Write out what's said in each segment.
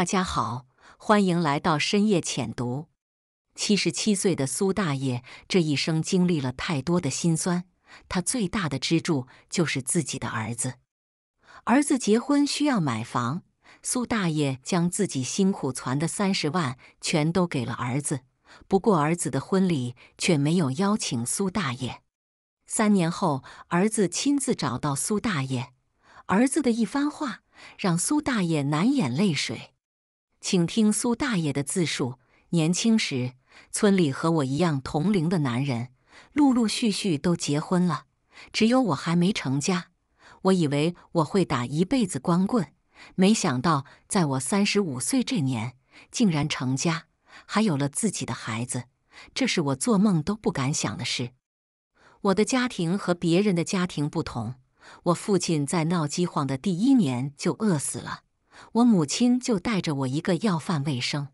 大家好，欢迎来到深夜浅读。七十七岁的苏大爷这一生经历了太多的辛酸，他最大的支柱就是自己的儿子。儿子结婚需要买房，苏大爷将自己辛苦攒的三十万全都给了儿子。不过儿子的婚礼却没有邀请苏大爷。三年后，儿子亲自找到苏大爷，儿子的一番话让苏大爷难掩泪水。请听苏大爷的自述：年轻时，村里和我一样同龄的男人陆陆续续都结婚了，只有我还没成家。我以为我会打一辈子光棍，没想到在我三十五岁这年，竟然成家，还有了自己的孩子。这是我做梦都不敢想的事。我的家庭和别人的家庭不同，我父亲在闹饥荒的第一年就饿死了。我母亲就带着我一个要饭为生，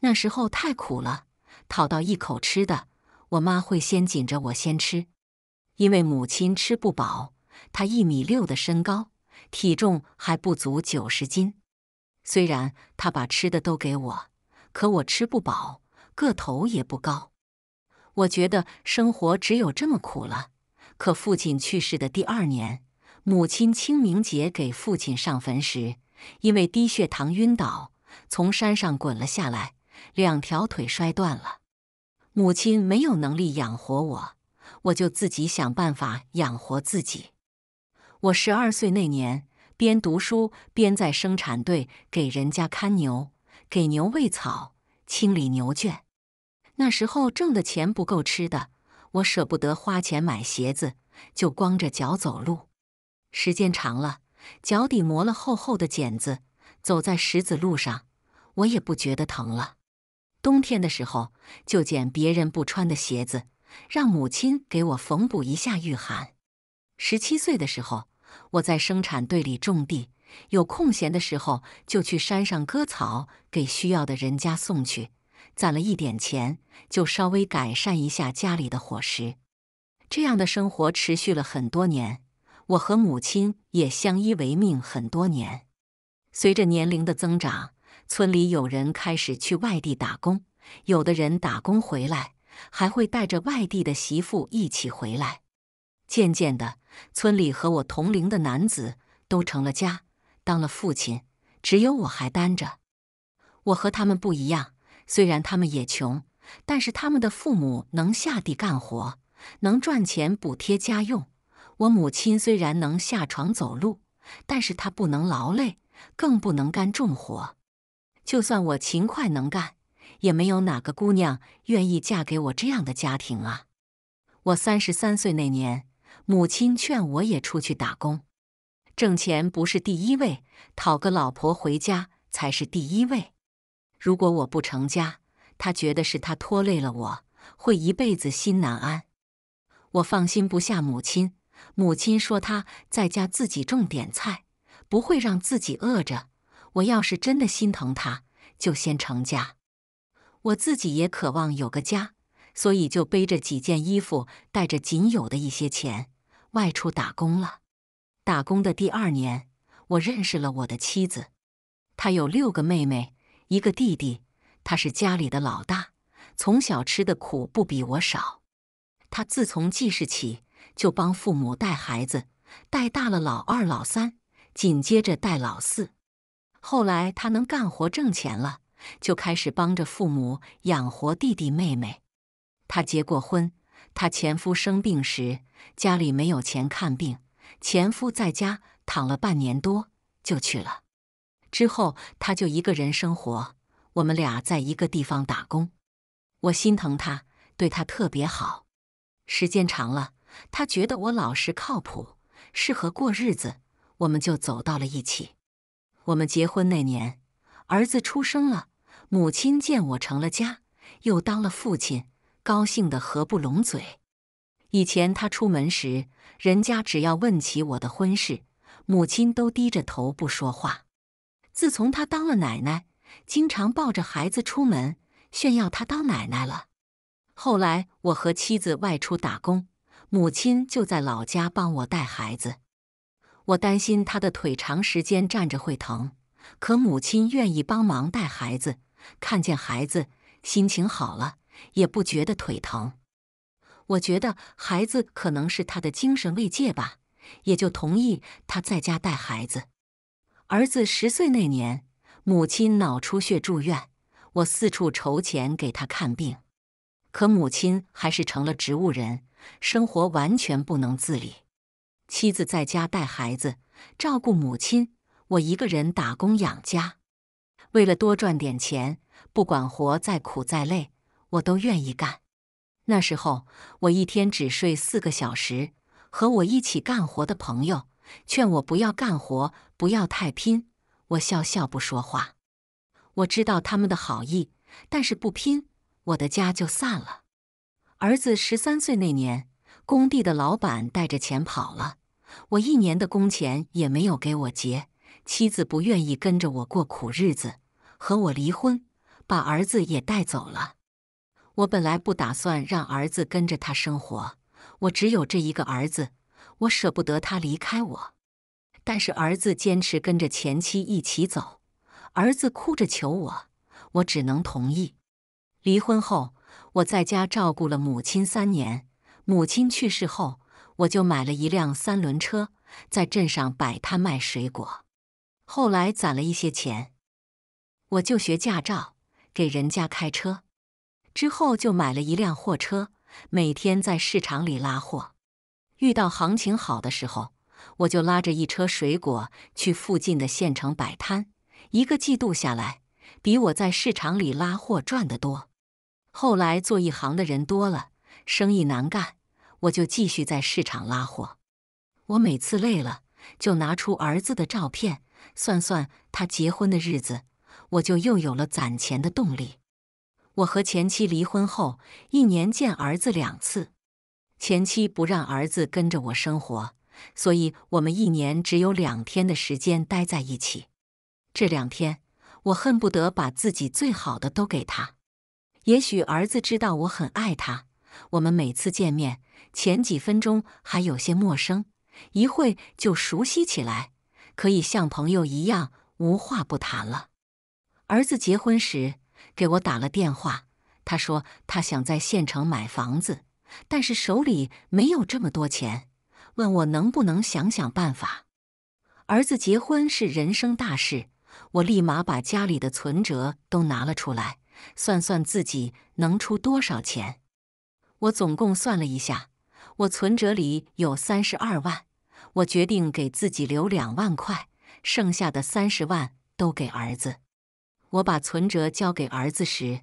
那时候太苦了，讨到一口吃的，我妈会先紧着我先吃，因为母亲吃不饱，她一米六的身高，体重还不足九十斤。虽然她把吃的都给我，可我吃不饱，个头也不高。我觉得生活只有这么苦了。可父亲去世的第二年，母亲清明节给父亲上坟时。因为低血糖晕倒，从山上滚了下来，两条腿摔断了。母亲没有能力养活我，我就自己想办法养活自己。我十二岁那年，边读书边在生产队给人家看牛，给牛喂草，清理牛圈。那时候挣的钱不够吃的，我舍不得花钱买鞋子，就光着脚走路。时间长了。脚底磨了厚厚的茧子，走在石子路上，我也不觉得疼了。冬天的时候，就捡别人不穿的鞋子，让母亲给我缝补一下御寒。十七岁的时候，我在生产队里种地，有空闲的时候就去山上割草，给需要的人家送去，攒了一点钱，就稍微改善一下家里的伙食。这样的生活持续了很多年。我和母亲也相依为命很多年。随着年龄的增长，村里有人开始去外地打工，有的人打工回来，还会带着外地的媳妇一起回来。渐渐的，村里和我同龄的男子都成了家，当了父亲，只有我还单着。我和他们不一样，虽然他们也穷，但是他们的父母能下地干活，能赚钱补贴家用。我母亲虽然能下床走路，但是她不能劳累，更不能干重活。就算我勤快能干，也没有哪个姑娘愿意嫁给我这样的家庭啊！我三十三岁那年，母亲劝我也出去打工，挣钱不是第一位，讨个老婆回家才是第一位。如果我不成家，她觉得是她拖累了我，会一辈子心难安。我放心不下母亲。母亲说：“她在家自己种点菜，不会让自己饿着。我要是真的心疼她，就先成家。我自己也渴望有个家，所以就背着几件衣服，带着仅有的一些钱，外出打工了。打工的第二年，我认识了我的妻子。她有六个妹妹，一个弟弟，她是家里的老大，从小吃的苦不比我少。她自从记事起。”就帮父母带孩子，带大了老二、老三，紧接着带老四。后来他能干活挣钱了，就开始帮着父母养活弟弟妹妹。他结过婚，他前夫生病时家里没有钱看病，前夫在家躺了半年多就去了。之后他就一个人生活。我们俩在一个地方打工，我心疼他，对他特别好。时间长了。他觉得我老实靠谱，适合过日子，我们就走到了一起。我们结婚那年，儿子出生了。母亲见我成了家，又当了父亲，高兴得合不拢嘴。以前他出门时，人家只要问起我的婚事，母亲都低着头不说话。自从他当了奶奶，经常抱着孩子出门炫耀，他当奶奶了。后来我和妻子外出打工。母亲就在老家帮我带孩子，我担心她的腿长时间站着会疼，可母亲愿意帮忙带孩子，看见孩子心情好了，也不觉得腿疼。我觉得孩子可能是她的精神慰藉吧，也就同意她在家带孩子。儿子十岁那年，母亲脑出血住院，我四处筹钱给他看病，可母亲还是成了植物人。生活完全不能自理，妻子在家带孩子、照顾母亲，我一个人打工养家。为了多赚点钱，不管活再苦再累，我都愿意干。那时候我一天只睡四个小时。和我一起干活的朋友劝我不要干活，不要太拼。我笑笑不说话。我知道他们的好意，但是不拼，我的家就散了。儿子十三岁那年，工地的老板带着钱跑了，我一年的工钱也没有给我结。妻子不愿意跟着我过苦日子，和我离婚，把儿子也带走了。我本来不打算让儿子跟着他生活，我只有这一个儿子，我舍不得他离开我。但是儿子坚持跟着前妻一起走，儿子哭着求我，我只能同意。离婚后。我在家照顾了母亲三年，母亲去世后，我就买了一辆三轮车，在镇上摆摊卖水果。后来攒了一些钱，我就学驾照，给人家开车。之后就买了一辆货车，每天在市场里拉货。遇到行情好的时候，我就拉着一车水果去附近的县城摆摊。一个季度下来，比我在市场里拉货赚得多。后来做一行的人多了，生意难干，我就继续在市场拉货。我每次累了，就拿出儿子的照片，算算他结婚的日子，我就又有了攒钱的动力。我和前妻离婚后，一年见儿子两次。前妻不让儿子跟着我生活，所以我们一年只有两天的时间待在一起。这两天，我恨不得把自己最好的都给他。也许儿子知道我很爱他。我们每次见面前几分钟还有些陌生，一会就熟悉起来，可以像朋友一样无话不谈了。儿子结婚时给我打了电话，他说他想在县城买房子，但是手里没有这么多钱，问我能不能想想办法。儿子结婚是人生大事，我立马把家里的存折都拿了出来。算算自己能出多少钱？我总共算了一下，我存折里有三十二万。我决定给自己留两万块，剩下的三十万都给儿子。我把存折交给儿子时，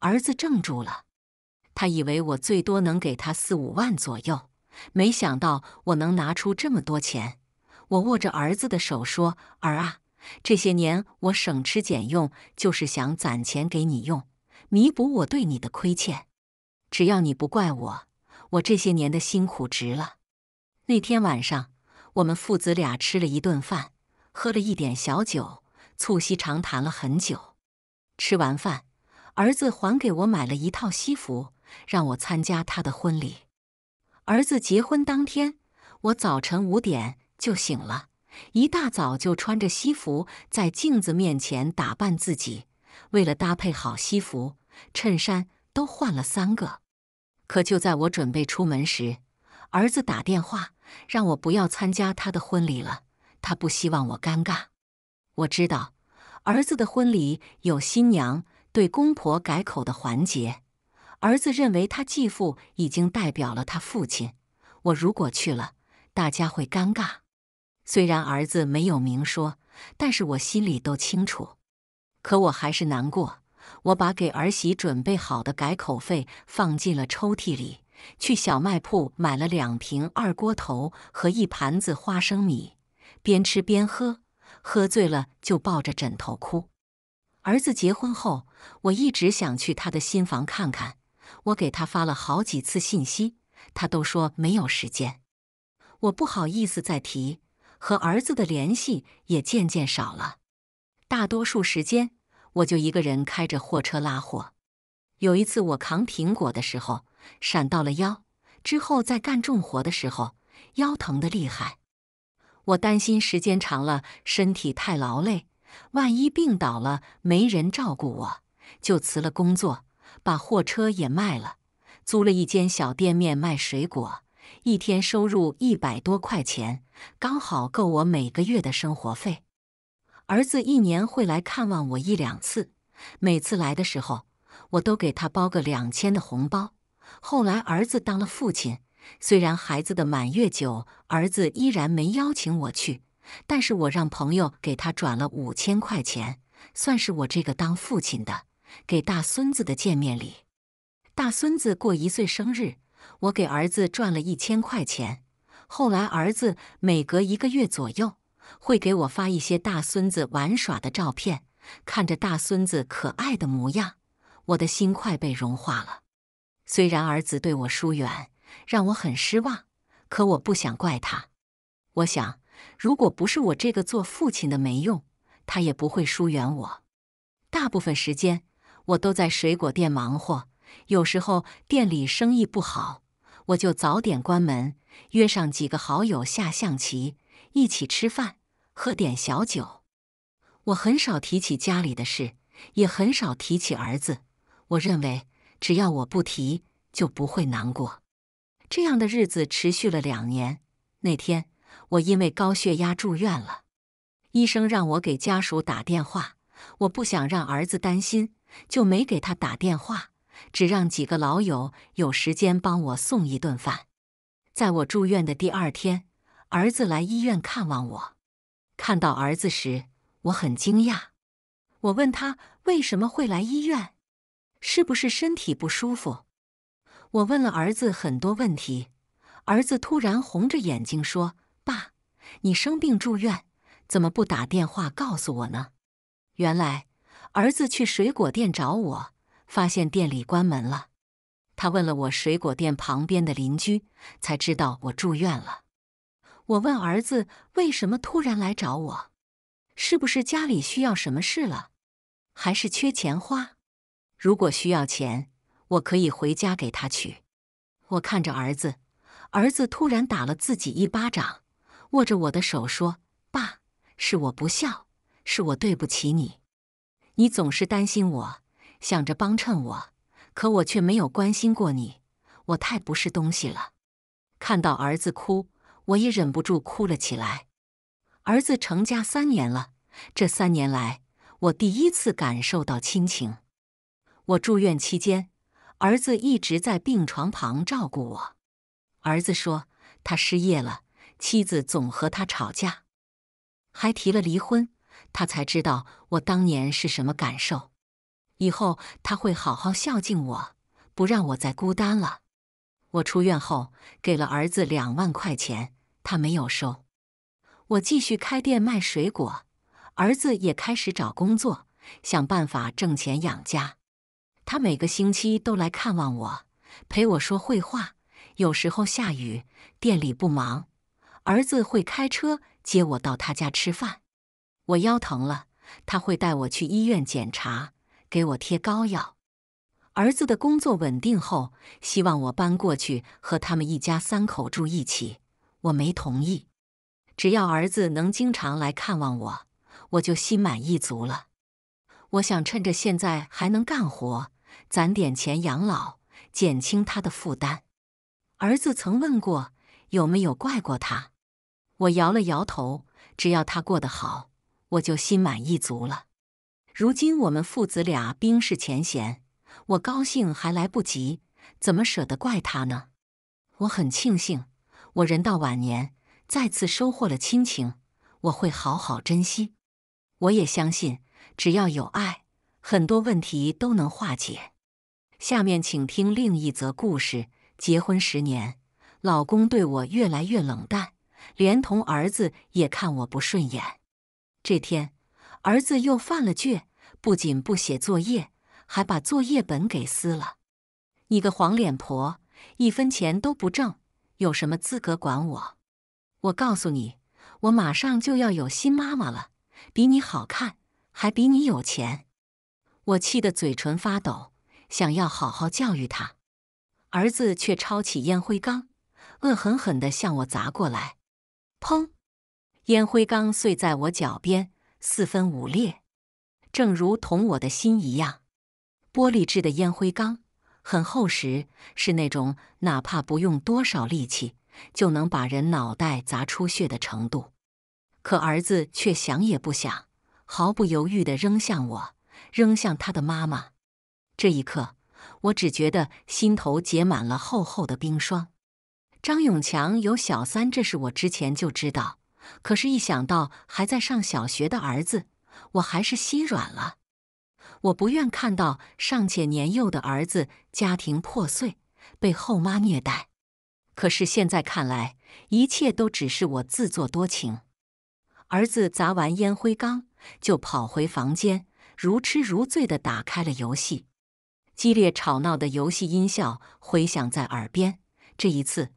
儿子怔住了。他以为我最多能给他四五万左右，没想到我能拿出这么多钱。我握着儿子的手说：“儿啊。”这些年我省吃俭用，就是想攒钱给你用，弥补我对你的亏欠。只要你不怪我，我这些年的辛苦值了。那天晚上，我们父子俩吃了一顿饭，喝了一点小酒，促膝长谈了很久。吃完饭，儿子还给我买了一套西服，让我参加他的婚礼。儿子结婚当天，我早晨五点就醒了。一大早就穿着西服在镜子面前打扮自己，为了搭配好西服，衬衫都换了三个。可就在我准备出门时，儿子打电话让我不要参加他的婚礼了，他不希望我尴尬。我知道儿子的婚礼有新娘对公婆改口的环节，儿子认为他继父已经代表了他父亲，我如果去了，大家会尴尬。虽然儿子没有明说，但是我心里都清楚。可我还是难过。我把给儿媳准备好的改口费放进了抽屉里，去小卖铺买了两瓶二锅头和一盘子花生米，边吃边喝，喝醉了就抱着枕头哭。儿子结婚后，我一直想去他的新房看看。我给他发了好几次信息，他都说没有时间。我不好意思再提。和儿子的联系也渐渐少了，大多数时间我就一个人开着货车拉货。有一次我扛苹果的时候闪到了腰，之后在干重活的时候腰疼的厉害。我担心时间长了身体太劳累，万一病倒了没人照顾，我就辞了工作，把货车也卖了，租了一间小店面卖水果。一天收入一百多块钱，刚好够我每个月的生活费。儿子一年会来看望我一两次，每次来的时候，我都给他包个两千的红包。后来儿子当了父亲，虽然孩子的满月酒，儿子依然没邀请我去，但是我让朋友给他转了五千块钱，算是我这个当父亲的给大孙子的见面礼。大孙子过一岁生日。我给儿子赚了一千块钱，后来儿子每隔一个月左右会给我发一些大孙子玩耍的照片，看着大孙子可爱的模样，我的心快被融化了。虽然儿子对我疏远，让我很失望，可我不想怪他。我想，如果不是我这个做父亲的没用，他也不会疏远我。大部分时间，我都在水果店忙活。有时候店里生意不好，我就早点关门，约上几个好友下象棋，一起吃饭，喝点小酒。我很少提起家里的事，也很少提起儿子。我认为只要我不提，就不会难过。这样的日子持续了两年。那天我因为高血压住院了，医生让我给家属打电话，我不想让儿子担心，就没给他打电话。只让几个老友有时间帮我送一顿饭。在我住院的第二天，儿子来医院看望我。看到儿子时，我很惊讶。我问他为什么会来医院，是不是身体不舒服？我问了儿子很多问题。儿子突然红着眼睛说：“爸，你生病住院，怎么不打电话告诉我呢？”原来，儿子去水果店找我。发现店里关门了，他问了我水果店旁边的邻居，才知道我住院了。我问儿子为什么突然来找我，是不是家里需要什么事了，还是缺钱花？如果需要钱，我可以回家给他取。我看着儿子，儿子突然打了自己一巴掌，握着我的手说：“爸，是我不孝，是我对不起你，你总是担心我。”想着帮衬我，可我却没有关心过你，我太不是东西了。看到儿子哭，我也忍不住哭了起来。儿子成家三年了，这三年来，我第一次感受到亲情。我住院期间，儿子一直在病床旁照顾我。儿子说，他失业了，妻子总和他吵架，还提了离婚，他才知道我当年是什么感受。以后他会好好孝敬我，不让我再孤单了。我出院后给了儿子两万块钱，他没有收。我继续开店卖水果，儿子也开始找工作，想办法挣钱养家。他每个星期都来看望我，陪我说会话。有时候下雨，店里不忙，儿子会开车接我到他家吃饭。我腰疼了，他会带我去医院检查。给我贴膏药。儿子的工作稳定后，希望我搬过去和他们一家三口住一起。我没同意。只要儿子能经常来看望我，我就心满意足了。我想趁着现在还能干活，攒点钱养老，减轻他的负担。儿子曾问过有没有怪过他，我摇了摇头。只要他过得好，我就心满意足了。如今我们父子俩冰释前嫌，我高兴还来不及，怎么舍得怪他呢？我很庆幸，我人到晚年再次收获了亲情，我会好好珍惜。我也相信，只要有爱，很多问题都能化解。下面请听另一则故事：结婚十年，老公对我越来越冷淡，连同儿子也看我不顺眼。这天。儿子又犯了倔，不仅不写作业，还把作业本给撕了。你个黄脸婆，一分钱都不挣，有什么资格管我？我告诉你，我马上就要有新妈妈了，比你好看，还比你有钱。我气得嘴唇发抖，想要好好教育他，儿子却抄起烟灰缸，恶狠狠地向我砸过来。砰！烟灰缸碎在我脚边。四分五裂，正如同我的心一样。玻璃制的烟灰缸很厚实，是那种哪怕不用多少力气就能把人脑袋砸出血的程度。可儿子却想也不想，毫不犹豫地扔向我，扔向他的妈妈。这一刻，我只觉得心头结满了厚厚的冰霜。张永强有小三，这是我之前就知道。可是，一想到还在上小学的儿子，我还是心软了。我不愿看到尚且年幼的儿子家庭破碎，被后妈虐待。可是现在看来，一切都只是我自作多情。儿子砸完烟灰缸，就跑回房间，如痴如醉地打开了游戏。激烈吵闹的游戏音效回响在耳边。这一次。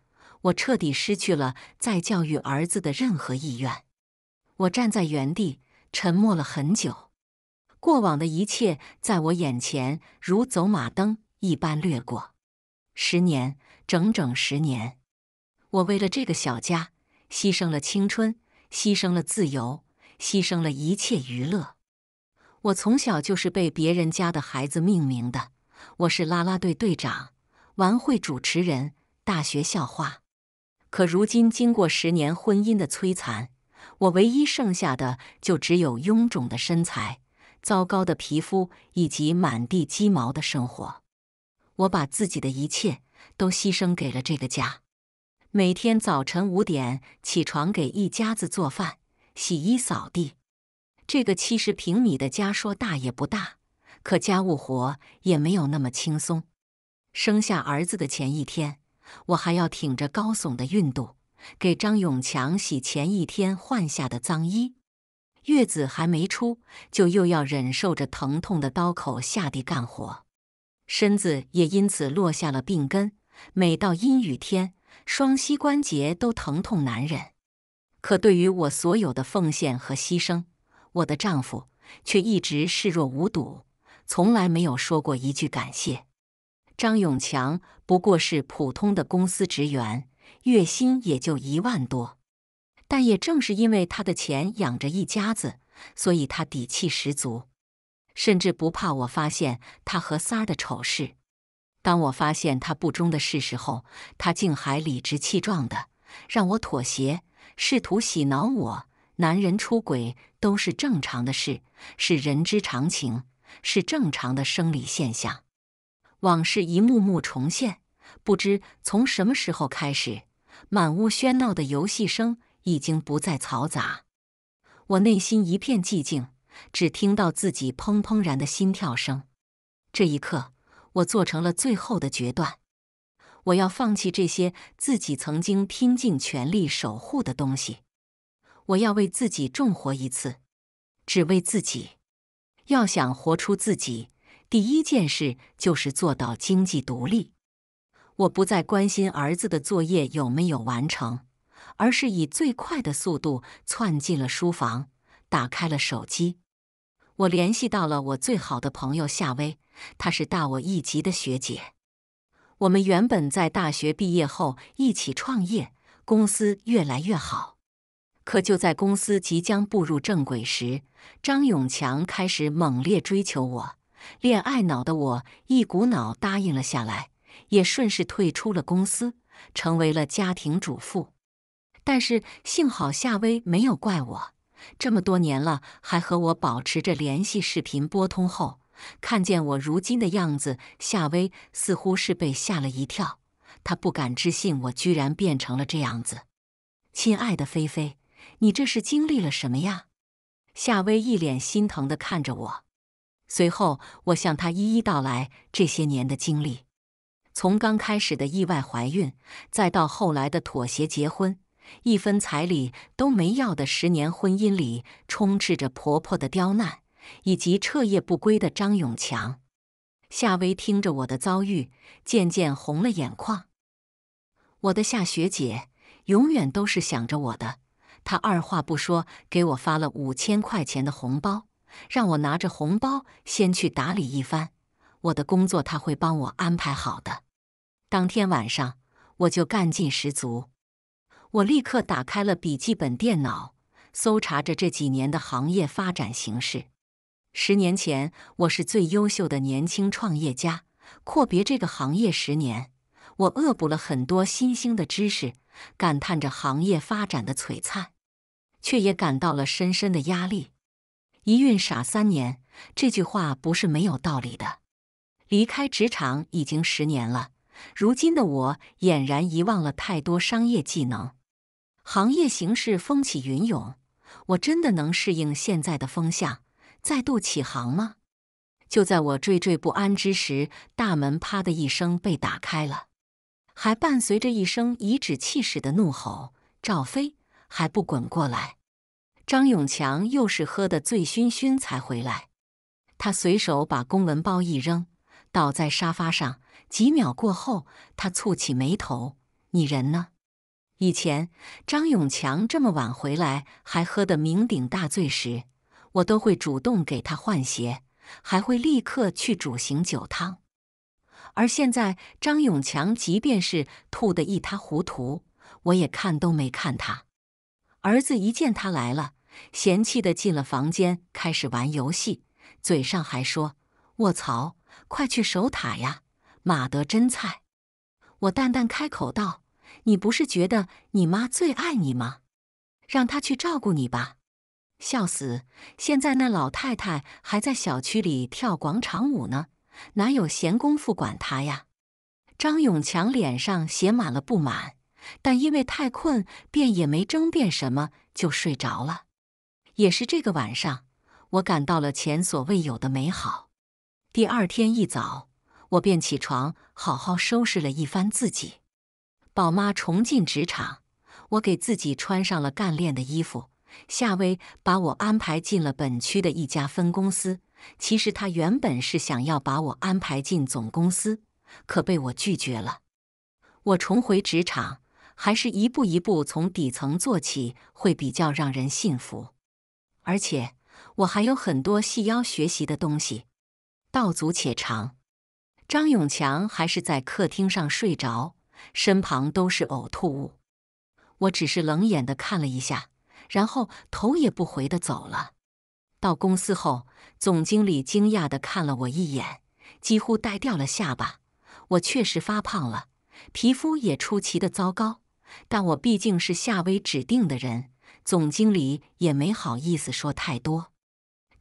我彻底失去了再教育儿子的任何意愿。我站在原地，沉默了很久。过往的一切在我眼前如走马灯一般掠过。十年，整整十年。我为了这个小家，牺牲了青春，牺牲了自由，牺牲了一切娱乐。我从小就是被别人家的孩子命名的。我是啦啦队队长，晚会主持人，大学校花。可如今，经过十年婚姻的摧残，我唯一剩下的就只有臃肿的身材、糟糕的皮肤以及满地鸡毛的生活。我把自己的一切都牺牲给了这个家。每天早晨五点起床，给一家子做饭、洗衣、扫地。这个七十平米的家说大也不大，可家务活也没有那么轻松。生下儿子的前一天。我还要挺着高耸的孕肚，给张永强洗前一天换下的脏衣，月子还没出，就又要忍受着疼痛的刀口下地干活，身子也因此落下了病根。每到阴雨天，双膝关节都疼痛难忍。可对于我所有的奉献和牺牲，我的丈夫却一直视若无睹，从来没有说过一句感谢。张永强不过是普通的公司职员，月薪也就一万多。但也正是因为他的钱养着一家子，所以他底气十足，甚至不怕我发现他和三儿的丑事。当我发现他不忠的事实后，他竟还理直气壮的让我妥协，试图洗脑我：男人出轨都是正常的事，是人之常情，是正常的生理现象。往事一幕幕重现，不知从什么时候开始，满屋喧闹的游戏声已经不再嘈杂。我内心一片寂静，只听到自己砰砰然的心跳声。这一刻，我做成了最后的决断：我要放弃这些自己曾经拼尽全力守护的东西，我要为自己重活一次，只为自己。要想活出自己。第一件事就是做到经济独立。我不再关心儿子的作业有没有完成，而是以最快的速度窜进了书房，打开了手机。我联系到了我最好的朋友夏薇，她是大我一级的学姐。我们原本在大学毕业后一起创业，公司越来越好。可就在公司即将步入正轨时，张永强开始猛烈追求我。恋爱脑的我一股脑答应了下来，也顺势退出了公司，成为了家庭主妇。但是幸好夏薇没有怪我，这么多年了还和我保持着联系。视频拨通后，看见我如今的样子，夏薇似乎是被吓了一跳，她不敢置信我居然变成了这样子。亲爱的菲菲，你这是经历了什么呀？夏薇一脸心疼地看着我。随后，我向她一一道来这些年的经历，从刚开始的意外怀孕，再到后来的妥协结婚，一分彩礼都没要的十年婚姻里，充斥着婆婆的刁难，以及彻夜不归的张永强。夏薇听着我的遭遇，渐渐红了眼眶。我的夏学姐永远都是想着我的，她二话不说给我发了五千块钱的红包。让我拿着红包先去打理一番，我的工作他会帮我安排好的。当天晚上我就干劲十足，我立刻打开了笔记本电脑，搜查着这几年的行业发展形势。十年前我是最优秀的年轻创业家，阔别这个行业十年，我恶补了很多新兴的知识，感叹着行业发展的璀璨，却也感到了深深的压力。一孕傻三年，这句话不是没有道理的。离开职场已经十年了，如今的我俨然遗忘了太多商业技能。行业形势风起云涌，我真的能适应现在的风向，再度起航吗？就在我惴惴不安之时，大门啪的一声被打开了，还伴随着一声颐指气使的怒吼：“赵飞，还不滚过来！”张永强又是喝得醉醺醺才回来，他随手把公文包一扔，倒在沙发上。几秒过后，他蹙起眉头：“你人呢？”以前张永强这么晚回来还喝得酩酊大醉时，我都会主动给他换鞋，还会立刻去煮醒酒汤。而现在张永强即便是吐得一塌糊涂，我也看都没看他。儿子一见他来了。嫌弃的进了房间，开始玩游戏，嘴上还说：“卧槽，快去守塔呀！马德真菜。”我淡淡开口道：“你不是觉得你妈最爱你吗？让她去照顾你吧。”笑死，现在那老太太还在小区里跳广场舞呢，哪有闲工夫管她呀？张永强脸上写满了不满，但因为太困，便也没争辩什么，就睡着了。也是这个晚上，我感到了前所未有的美好。第二天一早，我便起床，好好收拾了一番自己。宝妈重进职场，我给自己穿上了干练的衣服。夏薇把我安排进了本区的一家分公司。其实他原本是想要把我安排进总公司，可被我拒绝了。我重回职场，还是一步一步从底层做起，会比较让人信服。而且我还有很多细腰学习的东西，道阻且长。张永强还是在客厅上睡着，身旁都是呕吐物。我只是冷眼的看了一下，然后头也不回的走了。到公司后，总经理惊讶的看了我一眼，几乎呆掉了下巴。我确实发胖了，皮肤也出奇的糟糕，但我毕竟是夏威指定的人。总经理也没好意思说太多。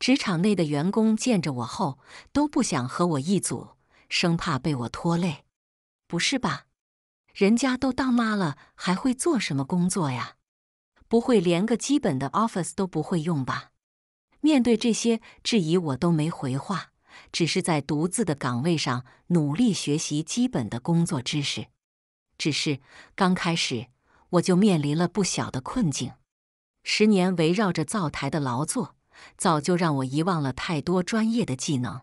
职场内的员工见着我后都不想和我一组，生怕被我拖累。不是吧？人家都当妈了，还会做什么工作呀？不会连个基本的 Office 都不会用吧？面对这些质疑，我都没回话，只是在独自的岗位上努力学习基本的工作知识。只是刚开始，我就面临了不小的困境。十年围绕着灶台的劳作，早就让我遗忘了太多专业的技能。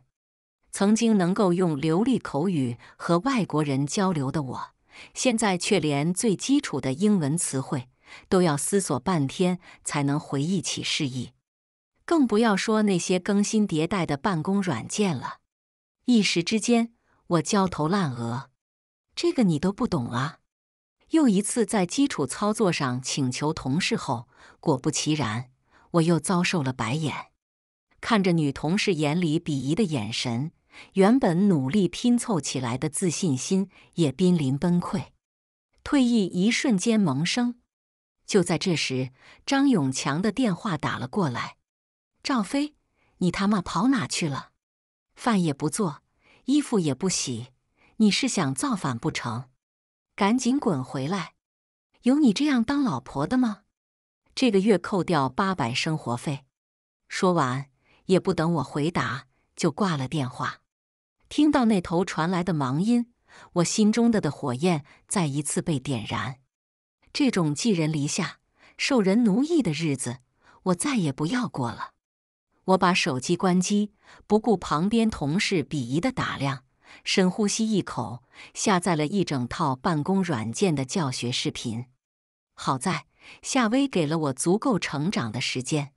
曾经能够用流利口语和外国人交流的我，现在却连最基础的英文词汇都要思索半天才能回忆起释义，更不要说那些更新迭代的办公软件了。一时之间，我焦头烂额。这个你都不懂啊！又一次在基础操作上请求同事后，果不其然，我又遭受了白眼。看着女同事眼里鄙夷的眼神，原本努力拼凑起来的自信心也濒临崩溃。退役一瞬间萌生。就在这时，张永强的电话打了过来：“赵飞，你他妈跑哪去了？饭也不做，衣服也不洗，你是想造反不成？”赶紧滚回来！有你这样当老婆的吗？这个月扣掉八百生活费。说完，也不等我回答，就挂了电话。听到那头传来的忙音，我心中的的火焰再一次被点燃。这种寄人篱下、受人奴役的日子，我再也不要过了。我把手机关机，不顾旁边同事鄙夷的打量。深呼吸一口，下载了一整套办公软件的教学视频。好在夏薇给了我足够成长的时间，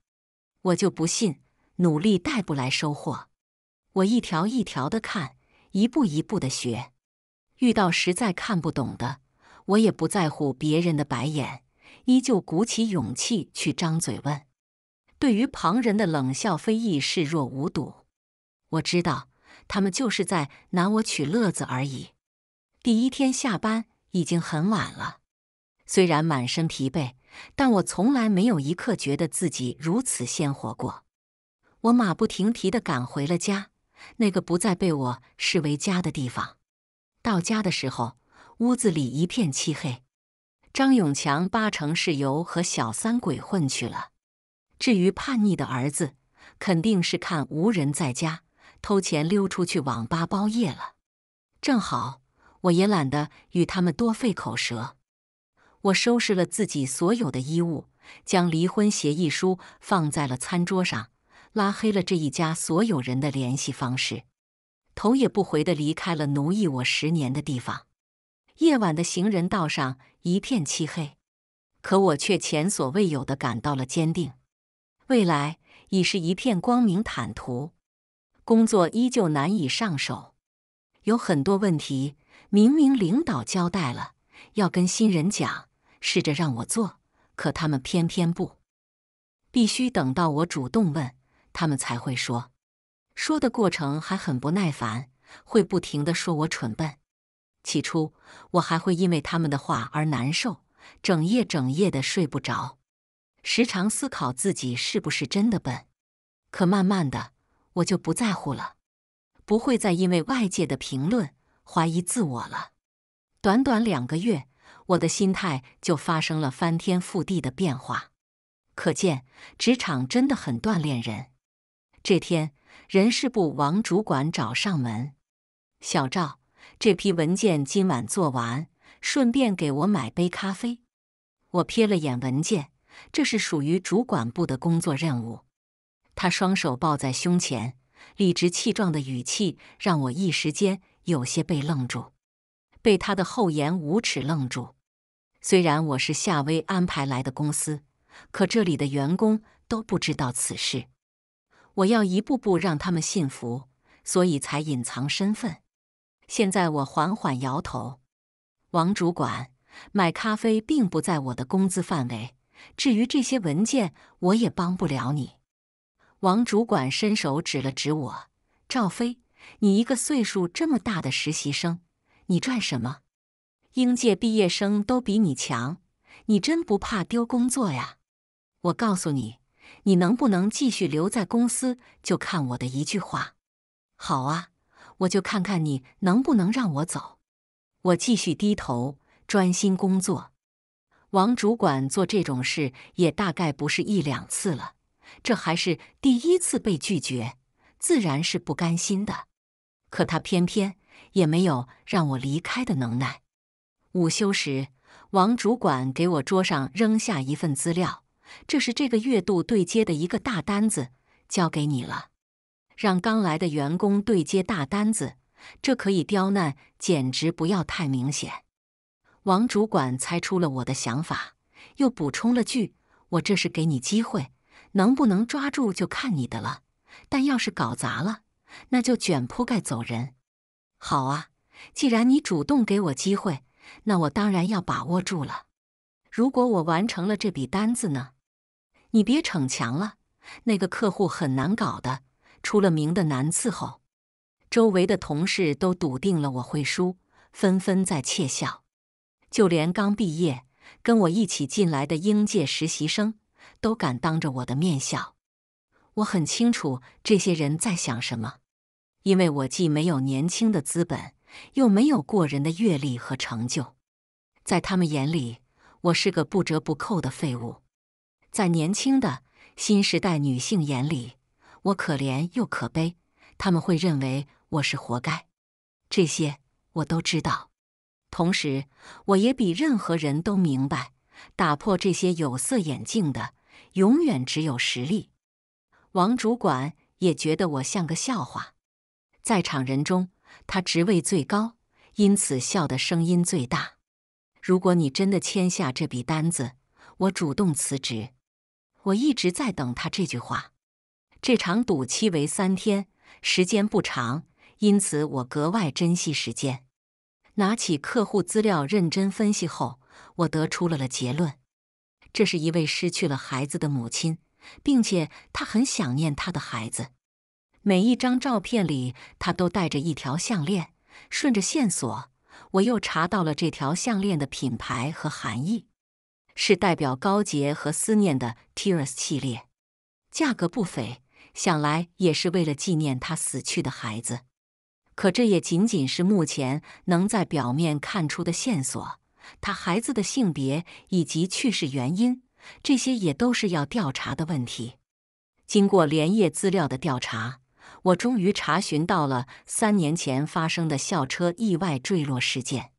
我就不信努力带不来收获。我一条一条的看，一步一步的学。遇到实在看不懂的，我也不在乎别人的白眼，依旧鼓起勇气去张嘴问。对于旁人的冷笑非议视若无睹，我知道。他们就是在拿我取乐子而已。第一天下班已经很晚了，虽然满身疲惫，但我从来没有一刻觉得自己如此鲜活过。我马不停蹄的赶回了家，那个不再被我视为家的地方。到家的时候，屋子里一片漆黑。张永强八成是由和小三鬼混去了，至于叛逆的儿子，肯定是看无人在家。偷钱溜出去网吧包夜了，正好我也懒得与他们多费口舌。我收拾了自己所有的衣物，将离婚协议书放在了餐桌上，拉黑了这一家所有人的联系方式，头也不回的离开了奴役我十年的地方。夜晚的行人道上一片漆黑，可我却前所未有的感到了坚定，未来已是一片光明坦途。工作依旧难以上手，有很多问题，明明领导交代了要跟新人讲，试着让我做，可他们偏偏不，必须等到我主动问，他们才会说。说的过程还很不耐烦，会不停的说我蠢笨。起初我还会因为他们的话而难受，整夜整夜的睡不着，时常思考自己是不是真的笨。可慢慢的。我就不在乎了，不会再因为外界的评论怀疑自我了。短短两个月，我的心态就发生了翻天覆地的变化，可见职场真的很锻炼人。这天，人事部王主管找上门：“小赵，这批文件今晚做完，顺便给我买杯咖啡。”我瞥了眼文件，这是属于主管部的工作任务。他双手抱在胸前，理直气壮的语气让我一时间有些被愣住，被他的厚颜无耻愣住。虽然我是夏薇安排来的公司，可这里的员工都不知道此事。我要一步步让他们信服，所以才隐藏身份。现在我缓缓摇头，王主管，买咖啡并不在我的工资范围。至于这些文件，我也帮不了你。王主管伸手指了指我：“赵飞，你一个岁数这么大的实习生，你赚什么？应届毕业生都比你强，你真不怕丢工作呀？我告诉你，你能不能继续留在公司，就看我的一句话。好啊，我就看看你能不能让我走。”我继续低头专心工作。王主管做这种事也大概不是一两次了。这还是第一次被拒绝，自然是不甘心的。可他偏偏也没有让我离开的能耐。午休时，王主管给我桌上扔下一份资料，这是这个月度对接的一个大单子，交给你了。让刚来的员工对接大单子，这可以刁难，简直不要太明显。王主管猜出了我的想法，又补充了句：“我这是给你机会。”能不能抓住就看你的了，但要是搞砸了，那就卷铺盖走人。好啊，既然你主动给我机会，那我当然要把握住了。如果我完成了这笔单子呢？你别逞强了，那个客户很难搞的，出了名的难伺候。周围的同事都笃定了我会输，纷纷在窃笑，就连刚毕业跟我一起进来的应届实习生。都敢当着我的面笑，我很清楚这些人在想什么，因为我既没有年轻的资本，又没有过人的阅历和成就，在他们眼里，我是个不折不扣的废物；在年轻的新时代女性眼里，我可怜又可悲，他们会认为我是活该。这些我都知道，同时我也比任何人都明白，打破这些有色眼镜的。永远只有实力。王主管也觉得我像个笑话。在场人中，他职位最高，因此笑的声音最大。如果你真的签下这笔单子，我主动辞职。我一直在等他这句话。这场赌期为三天，时间不长，因此我格外珍惜时间。拿起客户资料认真分析后，我得出了了结论。这是一位失去了孩子的母亲，并且她很想念她的孩子。每一张照片里，她都带着一条项链。顺着线索，我又查到了这条项链的品牌和含义，是代表高洁和思念的 Tears 系列，价格不菲，想来也是为了纪念他死去的孩子。可这也仅仅是目前能在表面看出的线索。他孩子的性别以及去世原因，这些也都是要调查的问题。经过连夜资料的调查，我终于查询到了三年前发生的校车意外坠落事件。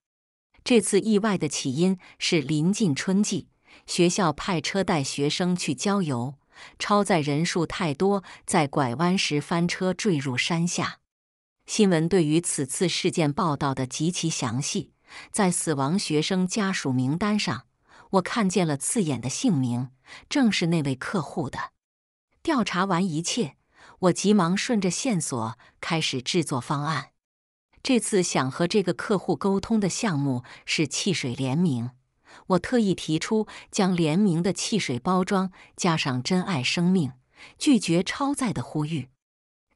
这次意外的起因是临近春季，学校派车带学生去郊游，超载人数太多，在拐弯时翻车坠入山下。新闻对于此次事件报道的极其详细。在死亡学生家属名单上，我看见了刺眼的姓名，正是那位客户的。调查完一切，我急忙顺着线索开始制作方案。这次想和这个客户沟通的项目是汽水联名，我特意提出将联名的汽水包装加上“珍爱生命，拒绝超载”的呼吁，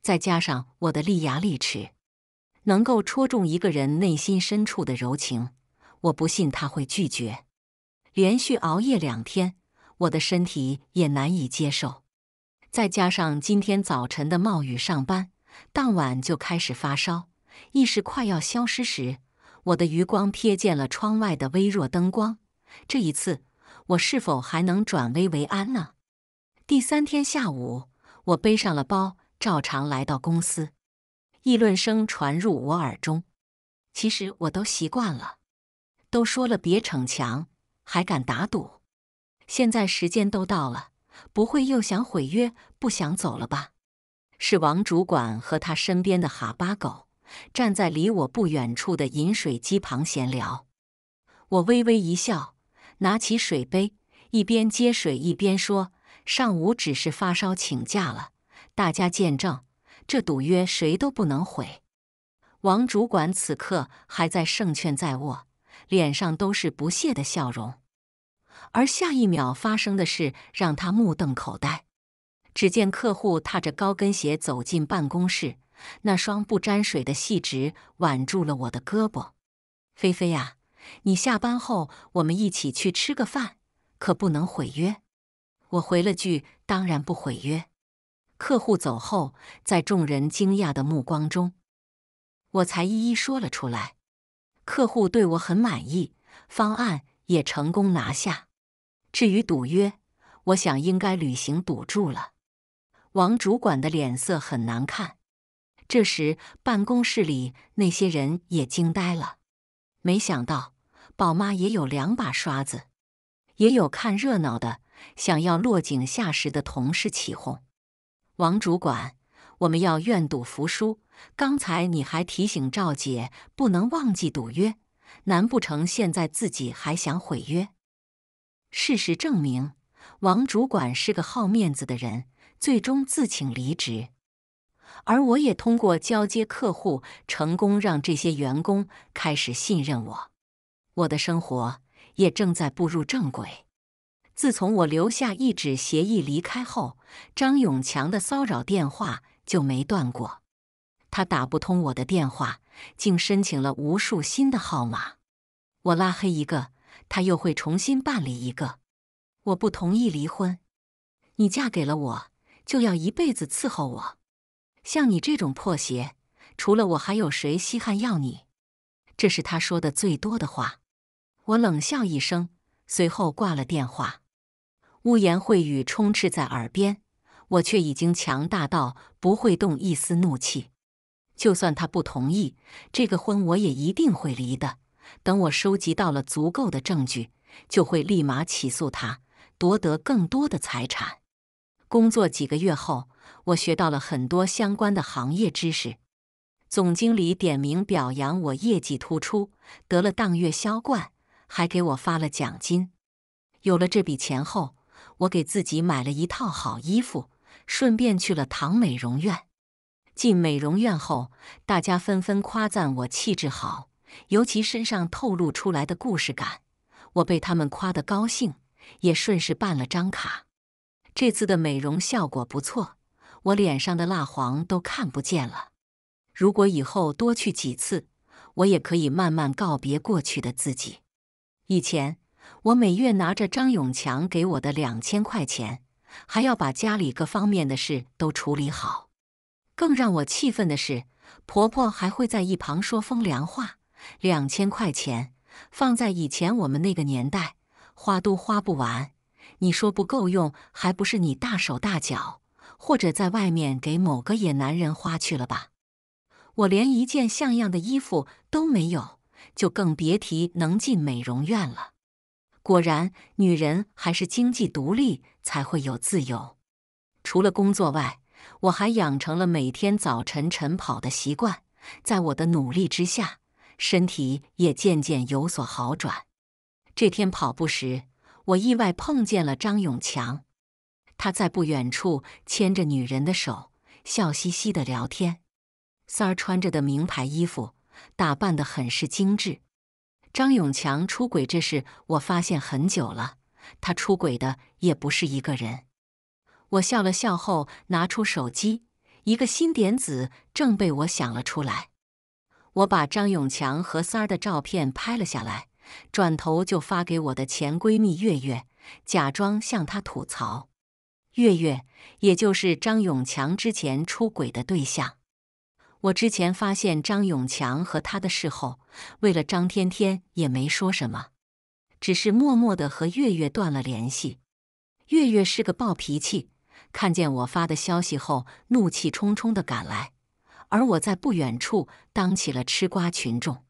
再加上我的利牙利齿。能够戳中一个人内心深处的柔情，我不信他会拒绝。连续熬夜两天，我的身体也难以接受。再加上今天早晨的冒雨上班，当晚就开始发烧，意识快要消失时，我的余光瞥见了窗外的微弱灯光。这一次，我是否还能转危为安呢？第三天下午，我背上了包，照常来到公司。议论声传入我耳中，其实我都习惯了。都说了别逞强，还敢打赌？现在时间都到了，不会又想毁约，不想走了吧？是王主管和他身边的哈巴狗站在离我不远处的饮水机旁闲聊。我微微一笑，拿起水杯，一边接水一边说：“上午只是发烧请假了，大家见证。”这赌约谁都不能毁。王主管此刻还在胜券在握，脸上都是不屑的笑容。而下一秒发生的事让他目瞪口呆。只见客户踏着高跟鞋走进办公室，那双不沾水的细直挽住了我的胳膊：“菲菲呀，你下班后我们一起去吃个饭，可不能毁约。”我回了句：“当然不毁约。”客户走后，在众人惊讶的目光中，我才一一说了出来。客户对我很满意，方案也成功拿下。至于赌约，我想应该履行赌注了。王主管的脸色很难看。这时，办公室里那些人也惊呆了。没想到，宝妈也有两把刷子。也有看热闹的，想要落井下石的同事起哄。王主管，我们要愿赌服输。刚才你还提醒赵姐不能忘记赌约，难不成现在自己还想毁约？事实证明，王主管是个好面子的人，最终自请离职。而我也通过交接客户，成功让这些员工开始信任我，我的生活也正在步入正轨。自从我留下一纸协议离开后，张永强的骚扰电话就没断过。他打不通我的电话，竟申请了无数新的号码。我拉黑一个，他又会重新办理一个。我不同意离婚，你嫁给了我就要一辈子伺候我。像你这种破鞋，除了我还有谁稀罕要你？这是他说的最多的话。我冷笑一声，随后挂了电话。污言秽语充斥在耳边，我却已经强大到不会动一丝怒气。就算他不同意这个婚，我也一定会离的。等我收集到了足够的证据，就会立马起诉他，夺得更多的财产。工作几个月后，我学到了很多相关的行业知识。总经理点名表扬我业绩突出，得了当月销冠，还给我发了奖金。有了这笔钱后，我给自己买了一套好衣服，顺便去了趟美容院。进美容院后，大家纷纷夸赞我气质好，尤其身上透露出来的故事感。我被他们夸得高兴，也顺势办了张卡。这次的美容效果不错，我脸上的蜡黄都看不见了。如果以后多去几次，我也可以慢慢告别过去的自己。以前。我每月拿着张永强给我的两千块钱，还要把家里各方面的事都处理好。更让我气愤的是，婆婆还会在一旁说风凉话。两千块钱放在以前我们那个年代，花都花不完。你说不够用，还不是你大手大脚，或者在外面给某个野男人花去了吧？我连一件像样的衣服都没有，就更别提能进美容院了。果然，女人还是经济独立才会有自由。除了工作外，我还养成了每天早晨晨跑的习惯。在我的努力之下，身体也渐渐有所好转。这天跑步时，我意外碰见了张永强，他在不远处牵着女人的手，笑嘻嘻的聊天。三儿穿着的名牌衣服，打扮的很是精致。张永强出轨这事，我发现很久了。他出轨的也不是一个人。我笑了笑后，拿出手机，一个新点子正被我想了出来。我把张永强和三儿的照片拍了下来，转头就发给我的前闺蜜月月，假装向她吐槽。月月，也就是张永强之前出轨的对象。我之前发现张永强和他的事后，为了张天天也没说什么，只是默默的和月月断了联系。月月是个暴脾气，看见我发的消息后，怒气冲冲的赶来，而我在不远处当起了吃瓜群众。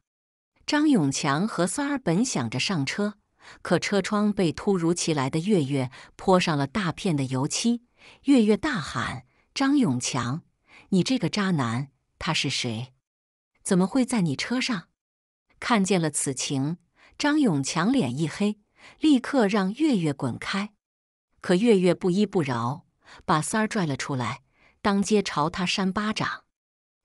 张永强和三儿本想着上车，可车窗被突如其来的月月泼上了大片的油漆。月月大喊：“张永强，你这个渣男！”他是谁？怎么会在你车上？看见了此情，张永强脸一黑，立刻让月月滚开。可月月不依不饶，把三儿拽了出来，当街朝他扇巴掌，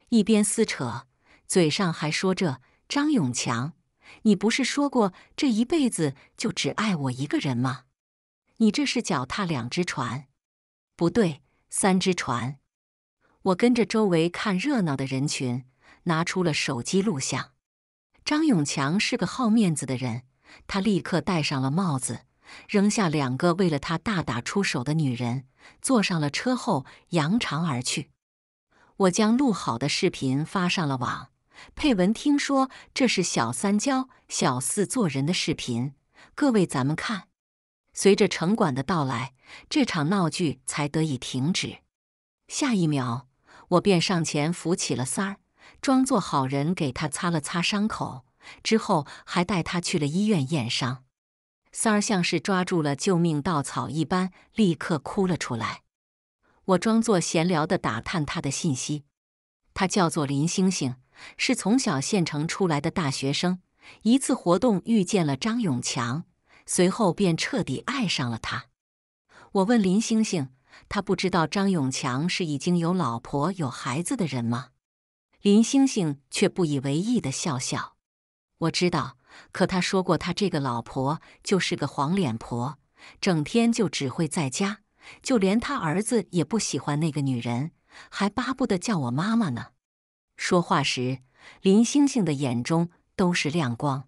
一边撕扯，嘴上还说：“着：“张永强，你不是说过这一辈子就只爱我一个人吗？你这是脚踏两只船，不对，三只船。”我跟着周围看热闹的人群，拿出了手机录像。张永强是个好面子的人，他立刻戴上了帽子，扔下两个为了他大打出手的女人，坐上了车后扬长而去。我将录好的视频发上了网，配文：“听说这是小三教小四做人的视频，各位咱们看。”随着城管的到来，这场闹剧才得以停止。下一秒。我便上前扶起了三儿，装作好人给他擦了擦伤口，之后还带他去了医院验伤。三儿像是抓住了救命稻草一般，立刻哭了出来。我装作闲聊的打探他的信息，他叫做林星星，是从小县城出来的大学生，一次活动遇见了张永强，随后便彻底爱上了他。我问林星星。他不知道张永强是已经有老婆有孩子的人吗？林星星却不以为意的笑笑。我知道，可他说过，他这个老婆就是个黄脸婆，整天就只会在家，就连他儿子也不喜欢那个女人，还巴不得叫我妈妈呢。说话时，林星星的眼中都是亮光。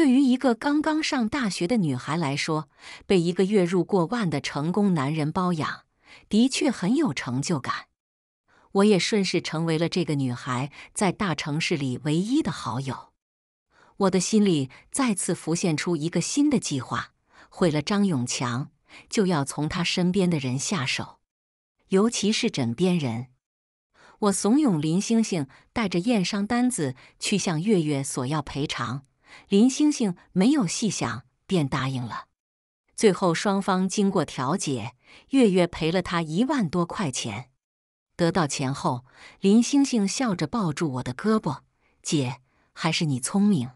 对于一个刚刚上大学的女孩来说，被一个月入过万的成功男人包养，的确很有成就感。我也顺势成为了这个女孩在大城市里唯一的好友。我的心里再次浮现出一个新的计划：毁了张永强，就要从他身边的人下手，尤其是枕边人。我怂恿林星星带着验伤单子去向月月索要赔偿。林星星没有细想，便答应了。最后，双方经过调解，月月赔了他一万多块钱。得到钱后，林星星笑着抱住我的胳膊：“姐，还是你聪明。”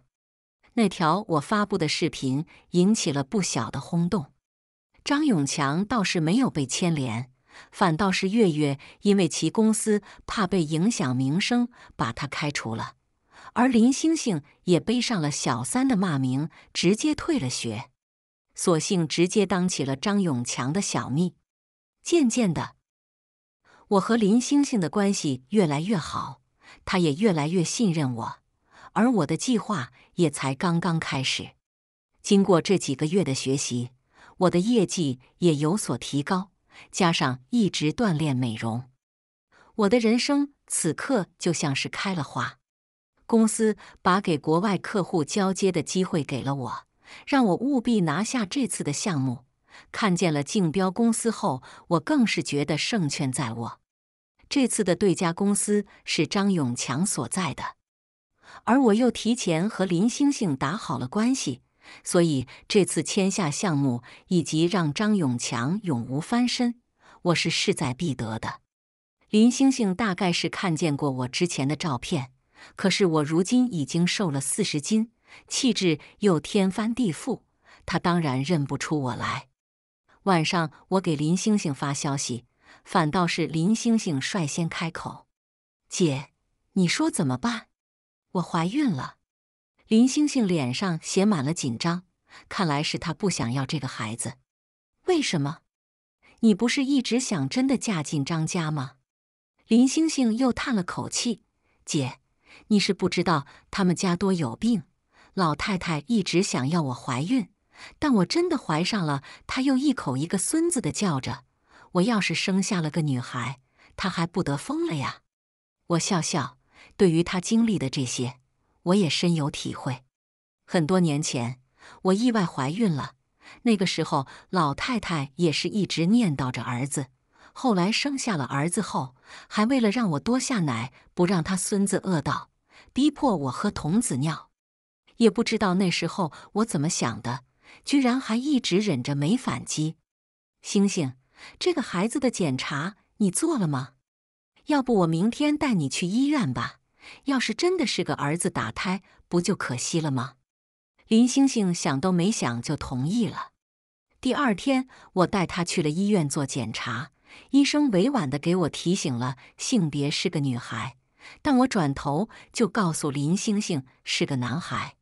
那条我发布的视频引起了不小的轰动。张永强倒是没有被牵连，反倒是月月因为其公司怕被影响名声，把他开除了。而林星星也背上了小三的骂名，直接退了学，索性直接当起了张永强的小蜜。渐渐的，我和林星星的关系越来越好，她也越来越信任我，而我的计划也才刚刚开始。经过这几个月的学习，我的业绩也有所提高，加上一直锻炼美容，我的人生此刻就像是开了花。公司把给国外客户交接的机会给了我，让我务必拿下这次的项目。看见了竞标公司后，我更是觉得胜券在握。这次的对家公司是张永强所在的，而我又提前和林星星打好了关系，所以这次签下项目以及让张永强永无翻身，我是势在必得的。林星星大概是看见过我之前的照片。可是我如今已经瘦了四十斤，气质又天翻地覆，他当然认不出我来。晚上我给林星星发消息，反倒是林星星率先开口：“姐，你说怎么办？我怀孕了。”林星星脸上写满了紧张，看来是她不想要这个孩子。为什么？你不是一直想真的嫁进张家吗？林星星又叹了口气：“姐。”你是不知道他们家多有病，老太太一直想要我怀孕，但我真的怀上了，她又一口一个孙子的叫着。我要是生下了个女孩，她还不得疯了呀？我笑笑，对于她经历的这些，我也深有体会。很多年前，我意外怀孕了，那个时候老太太也是一直念叨着儿子。后来生下了儿子后，还为了让我多下奶，不让他孙子饿到，逼迫我喝童子尿。也不知道那时候我怎么想的，居然还一直忍着没反击。星星，这个孩子的检查你做了吗？要不我明天带你去医院吧。要是真的是个儿子，打胎不就可惜了吗？林星星想都没想就同意了。第二天，我带他去了医院做检查。医生委婉地给我提醒了性别是个女孩，但我转头就告诉林星星是个男孩。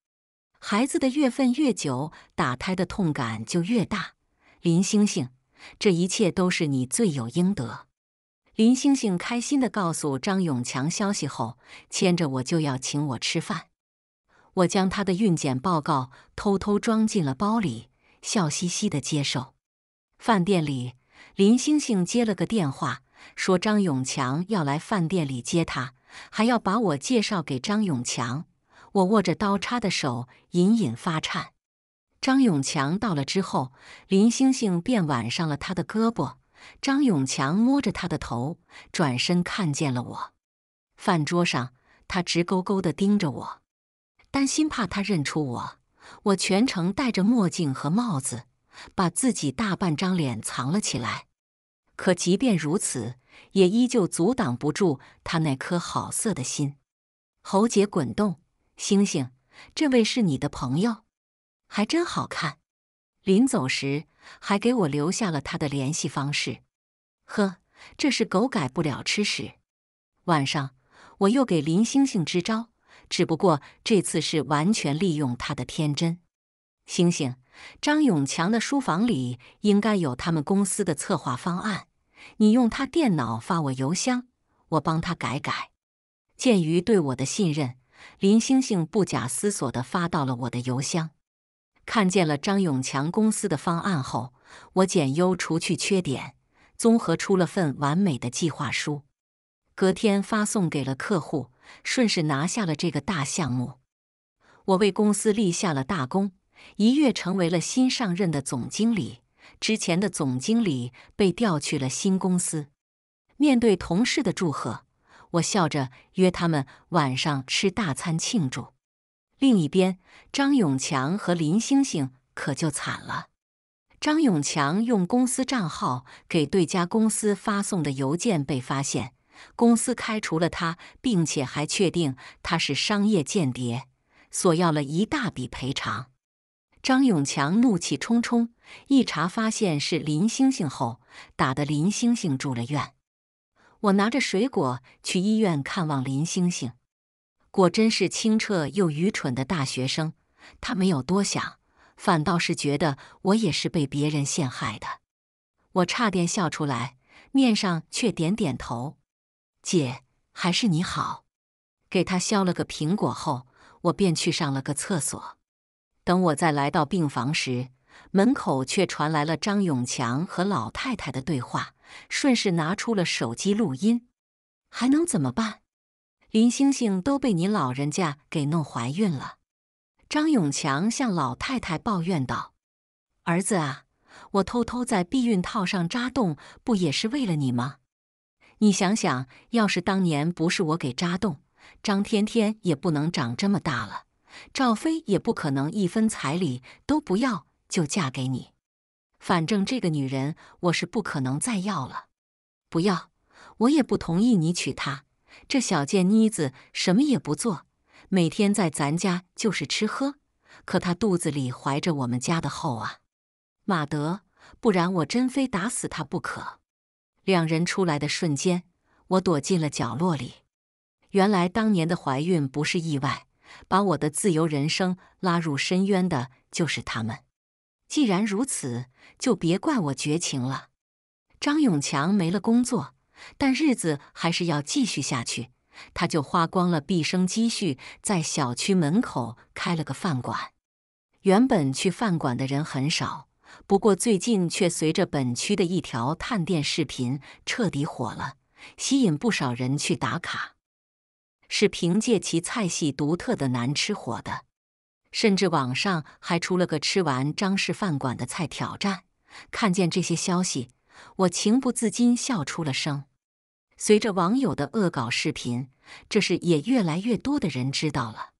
孩子的月份越久，打胎的痛感就越大。林星星，这一切都是你罪有应得。林星星开心地告诉张永强消息后，牵着我就要请我吃饭。我将他的孕检报告偷偷装进了包里，笑嘻嘻地接受。饭店里。林星星接了个电话，说张永强要来饭店里接他，还要把我介绍给张永强。我握着刀叉的手隐隐发颤。张永强到了之后，林星星便挽上了他的胳膊。张永强摸着他的头，转身看见了我。饭桌上，他直勾勾地盯着我，担心怕他认出我。我全程戴着墨镜和帽子。把自己大半张脸藏了起来，可即便如此，也依旧阻挡不住他那颗好色的心。喉结滚动，星星，这位是你的朋友，还真好看。临走时还给我留下了他的联系方式。呵，这是狗改不了吃屎。晚上我又给林星星支招，只不过这次是完全利用他的天真，星星。张永强的书房里应该有他们公司的策划方案，你用他电脑发我邮箱，我帮他改改。鉴于对我的信任，林星星不假思索地发到了我的邮箱。看见了张永强公司的方案后，我减优除去缺点，综合出了份完美的计划书。隔天发送给了客户，顺势拿下了这个大项目。我为公司立下了大功。一跃成为了新上任的总经理，之前的总经理被调去了新公司。面对同事的祝贺，我笑着约他们晚上吃大餐庆祝。另一边，张永强和林星星可就惨了。张永强用公司账号给对家公司发送的邮件被发现，公司开除了他，并且还确定他是商业间谍，索要了一大笔赔偿。张永强怒气冲冲，一查发现是林星星后，打得林星星住了院。我拿着水果去医院看望林星星，果真是清澈又愚蠢的大学生。他没有多想，反倒是觉得我也是被别人陷害的。我差点笑出来，面上却点点头：“姐，还是你好。”给他削了个苹果后，我便去上了个厕所。等我再来到病房时，门口却传来了张永强和老太太的对话，顺势拿出了手机录音。还能怎么办？林星星都被你老人家给弄怀孕了。张永强向老太太抱怨道：“儿子啊，我偷偷在避孕套上扎洞，不也是为了你吗？你想想，要是当年不是我给扎洞，张天天也不能长这么大了。”赵飞也不可能一分彩礼都不要就嫁给你，反正这个女人我是不可能再要了。不要，我也不同意你娶她。这小贱妮子什么也不做，每天在咱家就是吃喝。可她肚子里怀着我们家的后啊，马德，不然我真非打死她不可。两人出来的瞬间，我躲进了角落里。原来当年的怀孕不是意外。把我的自由人生拉入深渊的就是他们。既然如此，就别怪我绝情了。张永强没了工作，但日子还是要继续下去。他就花光了毕生积蓄，在小区门口开了个饭馆。原本去饭馆的人很少，不过最近却随着本区的一条探店视频彻底火了，吸引不少人去打卡。是凭借其菜系独特的难吃火的，甚至网上还出了个吃完张氏饭馆的菜挑战。看见这些消息，我情不自禁笑出了声。随着网友的恶搞视频，这事也越来越多的人知道了。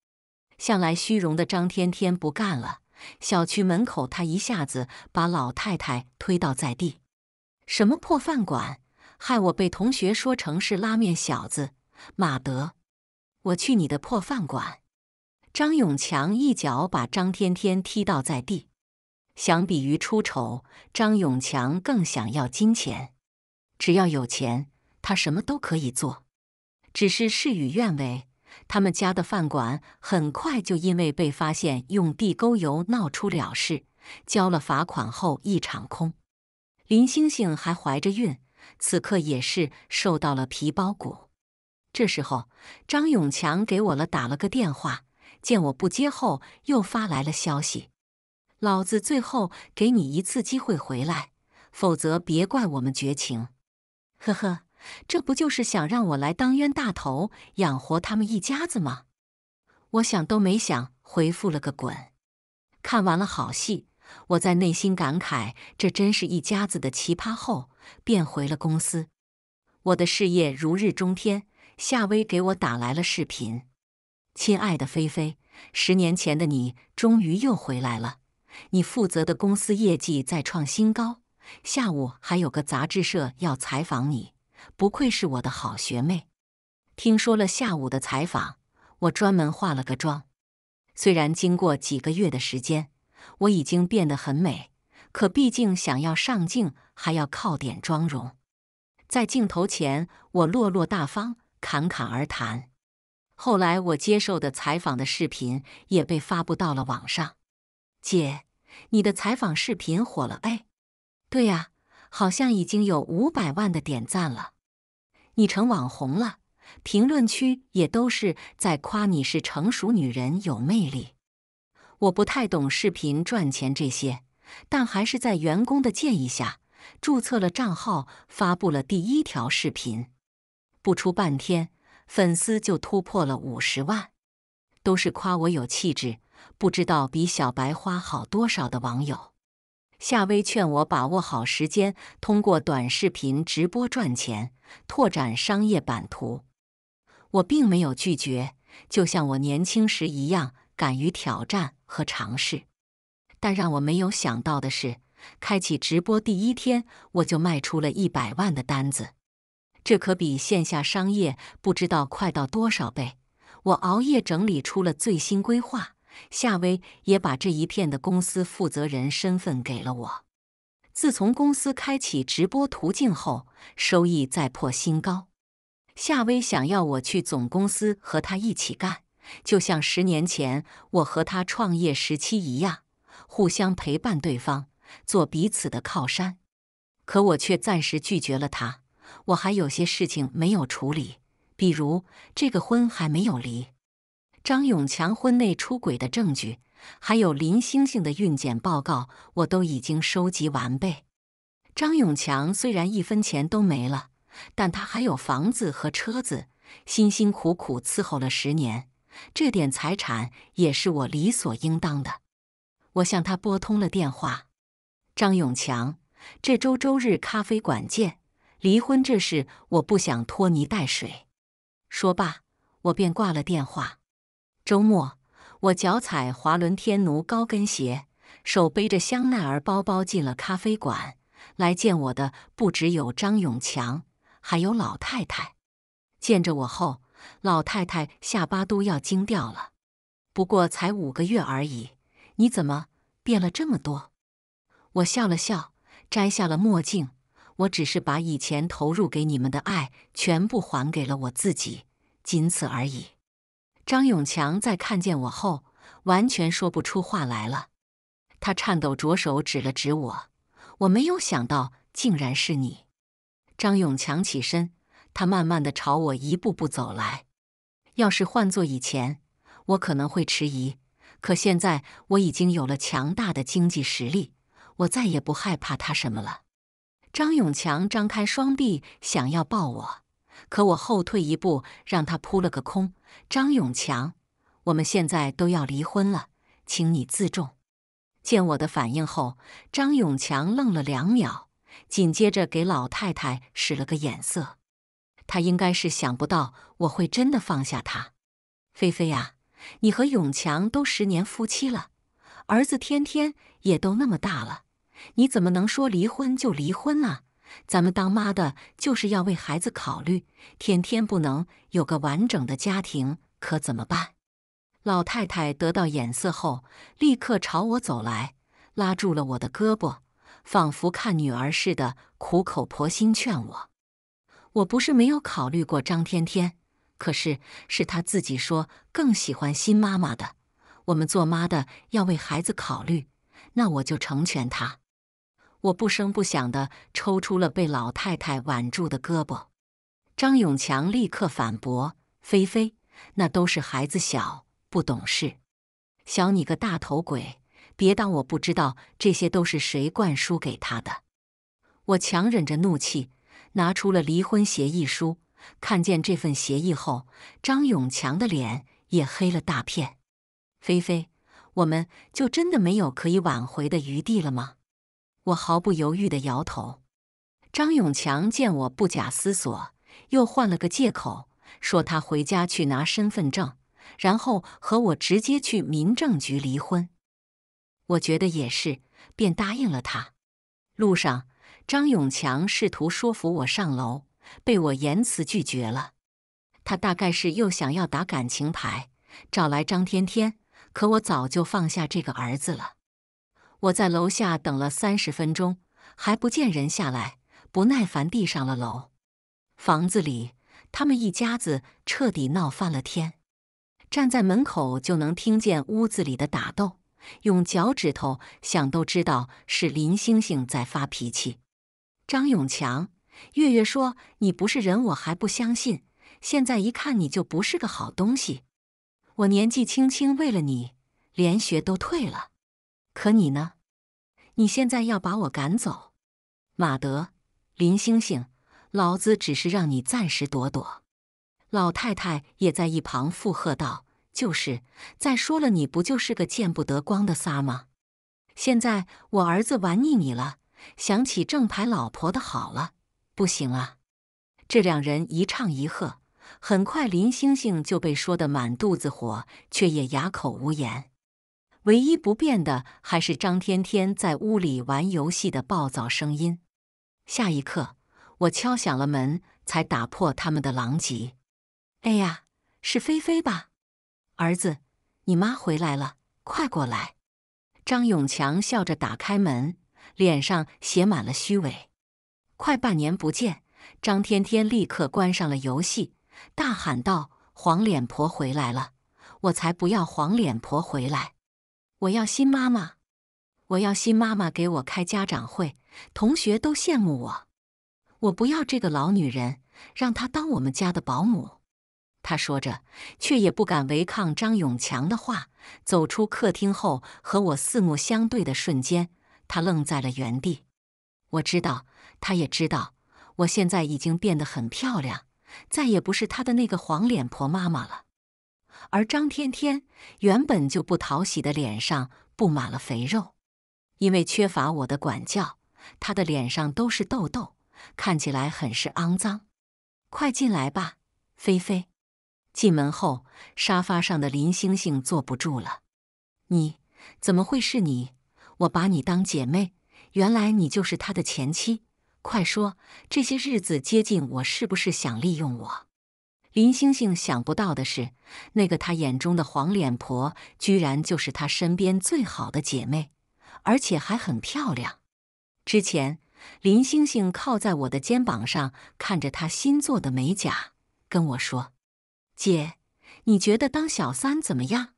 向来虚荣的张天天不干了，小区门口他一下子把老太太推倒在地。什么破饭馆，害我被同学说成是拉面小子，马德！我去你的破饭馆！张永强一脚把张天天踢倒在地。相比于出丑，张永强更想要金钱。只要有钱，他什么都可以做。只是事与愿违，他们家的饭馆很快就因为被发现用地沟油闹出了事，交了罚款后一场空。林星星还怀着孕，此刻也是受到了皮包骨。这时候，张永强给我了打了个电话，见我不接后，又发来了消息：“老子最后给你一次机会回来，否则别怪我们绝情。”呵呵，这不就是想让我来当冤大头，养活他们一家子吗？我想都没想，回复了个“滚”。看完了好戏，我在内心感慨：“这真是一家子的奇葩。”后便回了公司，我的事业如日中天。夏薇给我打来了视频，亲爱的菲菲，十年前的你终于又回来了。你负责的公司业绩再创新高，下午还有个杂志社要采访你，不愧是我的好学妹。听说了下午的采访，我专门化了个妆。虽然经过几个月的时间，我已经变得很美，可毕竟想要上镜还要靠点妆容。在镜头前，我落落大方。侃侃而谈。后来我接受的采访的视频也被发布到了网上。姐，你的采访视频火了哎？对呀，好像已经有五百万的点赞了。你成网红了？评论区也都是在夸你是成熟女人，有魅力。我不太懂视频赚钱这些，但还是在员工的建议下注册了账号，发布了第一条视频。不出半天，粉丝就突破了五十万，都是夸我有气质，不知道比小白花好多少的网友。夏薇劝我把握好时间，通过短视频直播赚钱，拓展商业版图。我并没有拒绝，就像我年轻时一样，敢于挑战和尝试。但让我没有想到的是，开启直播第一天，我就卖出了一百万的单子。这可比线下商业不知道快到多少倍！我熬夜整理出了最新规划。夏威也把这一片的公司负责人身份给了我。自从公司开启直播途径后，收益再破新高。夏威想要我去总公司和他一起干，就像十年前我和他创业时期一样，互相陪伴对方，做彼此的靠山。可我却暂时拒绝了他。我还有些事情没有处理，比如这个婚还没有离，张永强婚内出轨的证据，还有林星星的孕检报告，我都已经收集完备。张永强虽然一分钱都没了，但他还有房子和车子，辛辛苦苦伺候了十年，这点财产也是我理所应当的。我向他拨通了电话：“张永强，这周周日咖啡馆见。”离婚这事我不想拖泥带水，说罢，我便挂了电话。周末，我脚踩滑轮天奴高跟鞋，手背着香奈儿包包进了咖啡馆。来见我的不只有张永强，还有老太太。见着我后，老太太下巴都要惊掉了。不过才五个月而已，你怎么变了这么多？我笑了笑，摘下了墨镜。我只是把以前投入给你们的爱全部还给了我自己，仅此而已。张永强在看见我后，完全说不出话来了。他颤抖着手指了指我，我没有想到竟然是你。张永强起身，他慢慢的朝我一步步走来。要是换做以前，我可能会迟疑，可现在我已经有了强大的经济实力，我再也不害怕他什么了。张永强张开双臂想要抱我，可我后退一步，让他扑了个空。张永强，我们现在都要离婚了，请你自重。见我的反应后，张永强愣了两秒，紧接着给老太太使了个眼色。他应该是想不到我会真的放下他。菲菲呀，你和永强都十年夫妻了，儿子天天也都那么大了。你怎么能说离婚就离婚啊？咱们当妈的就是要为孩子考虑，天天不能有个完整的家庭，可怎么办？老太太得到眼色后，立刻朝我走来，拉住了我的胳膊，仿佛看女儿似的，苦口婆心劝我：“我不是没有考虑过张天天，可是是他自己说更喜欢新妈妈的。我们做妈的要为孩子考虑，那我就成全他。”我不声不响地抽出了被老太太挽住的胳膊，张永强立刻反驳：“菲菲，那都是孩子小不懂事，小你个大头鬼，别当我不知道这些都是谁灌输给他的。”我强忍着怒气，拿出了离婚协议书。看见这份协议后，张永强的脸也黑了大片。“菲菲，我们就真的没有可以挽回的余地了吗？”我毫不犹豫地摇头。张永强见我不假思索，又换了个借口，说他回家去拿身份证，然后和我直接去民政局离婚。我觉得也是，便答应了他。路上，张永强试图说服我上楼，被我言辞拒绝了。他大概是又想要打感情牌，找来张天天，可我早就放下这个儿子了。我在楼下等了三十分钟，还不见人下来，不耐烦地上了楼。房子里，他们一家子彻底闹翻了天，站在门口就能听见屋子里的打斗。用脚趾头想都知道是林星星在发脾气。张永强，月月说：“你不是人，我还不相信。现在一看，你就不是个好东西。我年纪轻轻，为了你连学都退了。”可你呢？你现在要把我赶走？马德，林星星，老子只是让你暂时躲躲。老太太也在一旁附和道：“就是，再说了，你不就是个见不得光的仨吗？现在我儿子玩腻你了，想起正牌老婆的好了，不行啊！”这两人一唱一和，很快林星星就被说得满肚子火，却也哑口无言。唯一不变的还是张天天在屋里玩游戏的暴躁声音。下一刻，我敲响了门，才打破他们的狼藉。哎呀，是菲菲吧？儿子，你妈回来了，快过来！张永强笑着打开门，脸上写满了虚伪。快半年不见，张天天立刻关上了游戏，大喊道：“黄脸婆回来了！我才不要黄脸婆回来！”我要新妈妈，我要新妈妈给我开家长会，同学都羡慕我。我不要这个老女人，让她当我们家的保姆。他说着，却也不敢违抗张永强的话。走出客厅后，和我四目相对的瞬间，他愣在了原地。我知道，他也知道，我现在已经变得很漂亮，再也不是他的那个黄脸婆妈妈了。而张天天原本就不讨喜的脸上布满了肥肉，因为缺乏我的管教，他的脸上都是痘痘，看起来很是肮脏。快进来吧，菲菲。进门后，沙发上的林星星坐不住了：“你怎么会是你？我把你当姐妹，原来你就是他的前妻。快说，这些日子接近我，是不是想利用我？”林星星想不到的是，那个她眼中的黄脸婆，居然就是她身边最好的姐妹，而且还很漂亮。之前，林星星靠在我的肩膀上，看着她新做的美甲，跟我说：“姐，你觉得当小三怎么样？”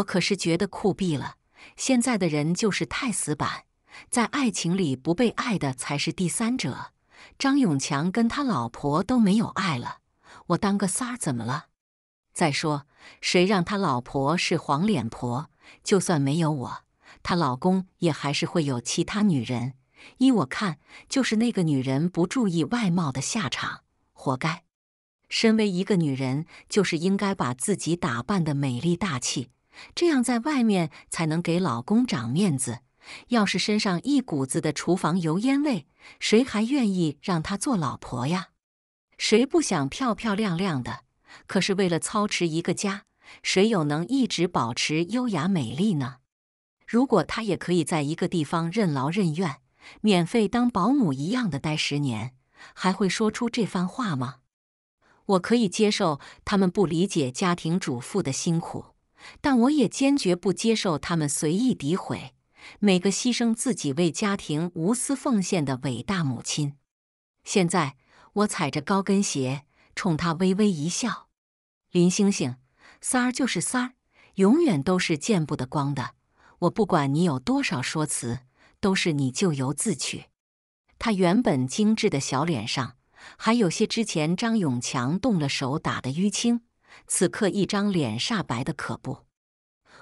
我可是觉得酷毙了。现在的人就是太死板，在爱情里不被爱的才是第三者。张永强跟他老婆都没有爱了。我当个仨儿怎么了？再说，谁让他老婆是黄脸婆？就算没有我，他老公也还是会有其他女人。依我看，就是那个女人不注意外貌的下场，活该。身为一个女人，就是应该把自己打扮的美丽大气，这样在外面才能给老公长面子。要是身上一股子的厨房油烟味，谁还愿意让她做老婆呀？谁不想漂漂亮亮的？可是为了操持一个家，谁又能一直保持优雅美丽呢？如果她也可以在一个地方任劳任怨，免费当保姆一样的待十年，还会说出这番话吗？我可以接受他们不理解家庭主妇的辛苦，但我也坚决不接受他们随意诋毁每个牺牲自己为家庭无私奉献的伟大母亲。现在。我踩着高跟鞋，冲他微微一笑。林星星，三儿就是三儿，永远都是见不得光的。我不管你有多少说辞，都是你咎由自取。他原本精致的小脸上，还有些之前张永强动了手打的淤青，此刻一张脸煞白的可怖。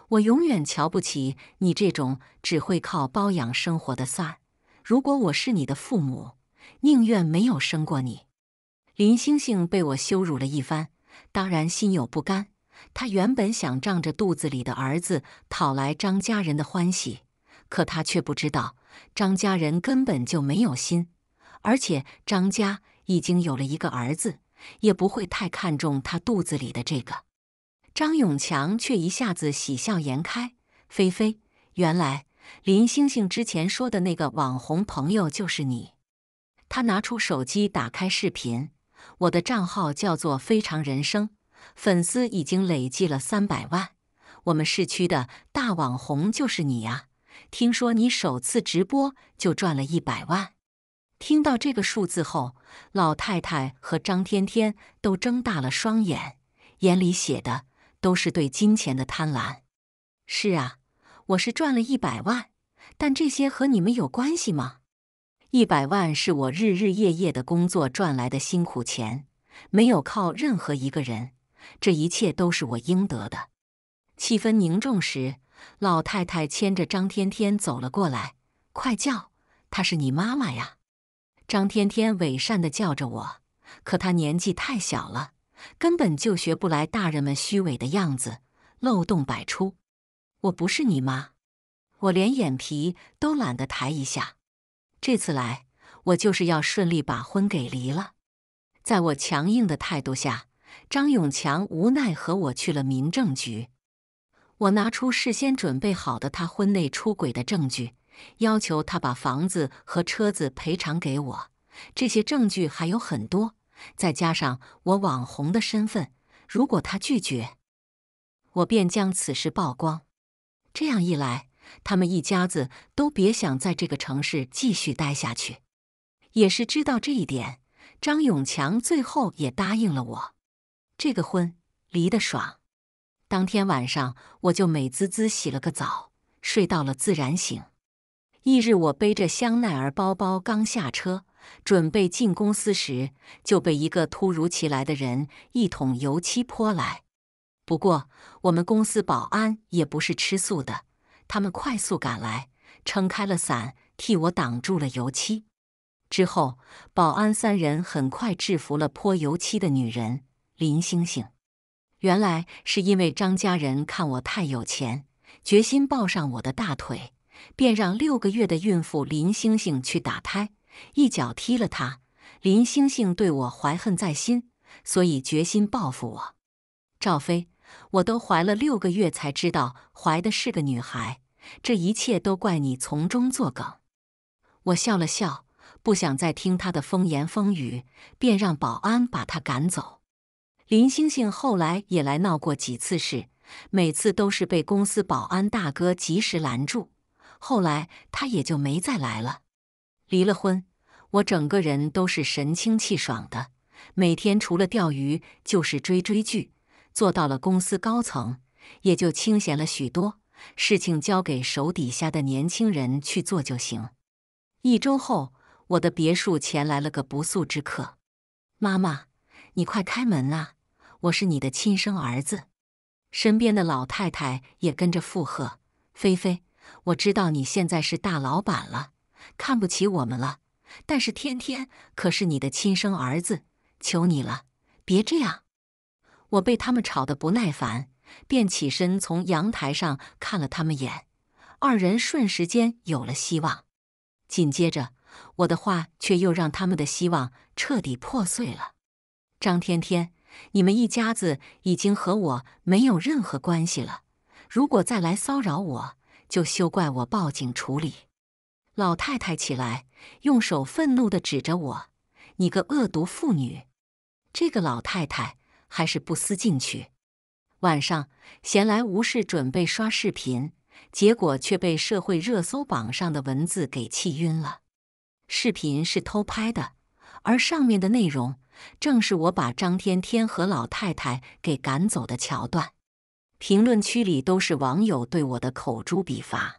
我永远瞧不起你这种只会靠包养生活的三儿。如果我是你的父母。宁愿没有生过你，林星星被我羞辱了一番，当然心有不甘。她原本想仗着肚子里的儿子讨来张家人的欢喜，可她却不知道张家人根本就没有心，而且张家已经有了一个儿子，也不会太看重他肚子里的这个。张永强却一下子喜笑颜开：“菲菲，原来林星星之前说的那个网红朋友就是你。”他拿出手机，打开视频。我的账号叫做“非常人生”，粉丝已经累计了三百万。我们市区的大网红就是你啊！听说你首次直播就赚了一百万。听到这个数字后，老太太和张天天都睁大了双眼，眼里写的都是对金钱的贪婪。是啊，我是赚了一百万，但这些和你们有关系吗？一百万是我日日夜夜的工作赚来的辛苦钱，没有靠任何一个人，这一切都是我应得的。气氛凝重时，老太太牵着张天天走了过来，快叫，她是你妈妈呀！张天天伪善的叫着我，可他年纪太小了，根本就学不来大人们虚伪的样子，漏洞百出。我不是你妈，我连眼皮都懒得抬一下。这次来，我就是要顺利把婚给离了。在我强硬的态度下，张永强无奈和我去了民政局。我拿出事先准备好的他婚内出轨的证据，要求他把房子和车子赔偿给我。这些证据还有很多，再加上我网红的身份，如果他拒绝，我便将此事曝光。这样一来。他们一家子都别想在这个城市继续待下去，也是知道这一点，张永强最后也答应了我，这个婚离得爽。当天晚上我就美滋滋洗了个澡，睡到了自然醒。翌日，我背着香奈儿包包刚下车，准备进公司时，就被一个突如其来的人一桶油漆泼来。不过，我们公司保安也不是吃素的。他们快速赶来，撑开了伞，替我挡住了油漆。之后，保安三人很快制服了泼油漆的女人林星星。原来是因为张家人看我太有钱，决心抱上我的大腿，便让六个月的孕妇林星星去打胎，一脚踢了她。林星星对我怀恨在心，所以决心报复我。赵飞，我都怀了六个月才知道怀的是个女孩。这一切都怪你从中作梗。我笑了笑，不想再听他的风言风语，便让保安把他赶走。林星星后来也来闹过几次事，每次都是被公司保安大哥及时拦住。后来他也就没再来了。离了婚，我整个人都是神清气爽的，每天除了钓鱼就是追追剧。做到了公司高层，也就清闲了许多。事情交给手底下的年轻人去做就行。一周后，我的别墅前来了个不速之客：“妈妈，你快开门啊！我是你的亲生儿子。”身边的老太太也跟着附和：“菲菲，我知道你现在是大老板了，看不起我们了。但是天天可是你的亲生儿子，求你了，别这样。”我被他们吵得不耐烦。便起身从阳台上看了他们眼，二人瞬时间有了希望。紧接着，我的话却又让他们的希望彻底破碎了。张天天，你们一家子已经和我没有任何关系了。如果再来骚扰我，就休怪我报警处理。老太太起来，用手愤怒地指着我：“你个恶毒妇女！”这个老太太还是不思进取。晚上闲来无事，准备刷视频，结果却被社会热搜榜上的文字给气晕了。视频是偷拍的，而上面的内容正是我把张天天和老太太给赶走的桥段。评论区里都是网友对我的口诛笔伐。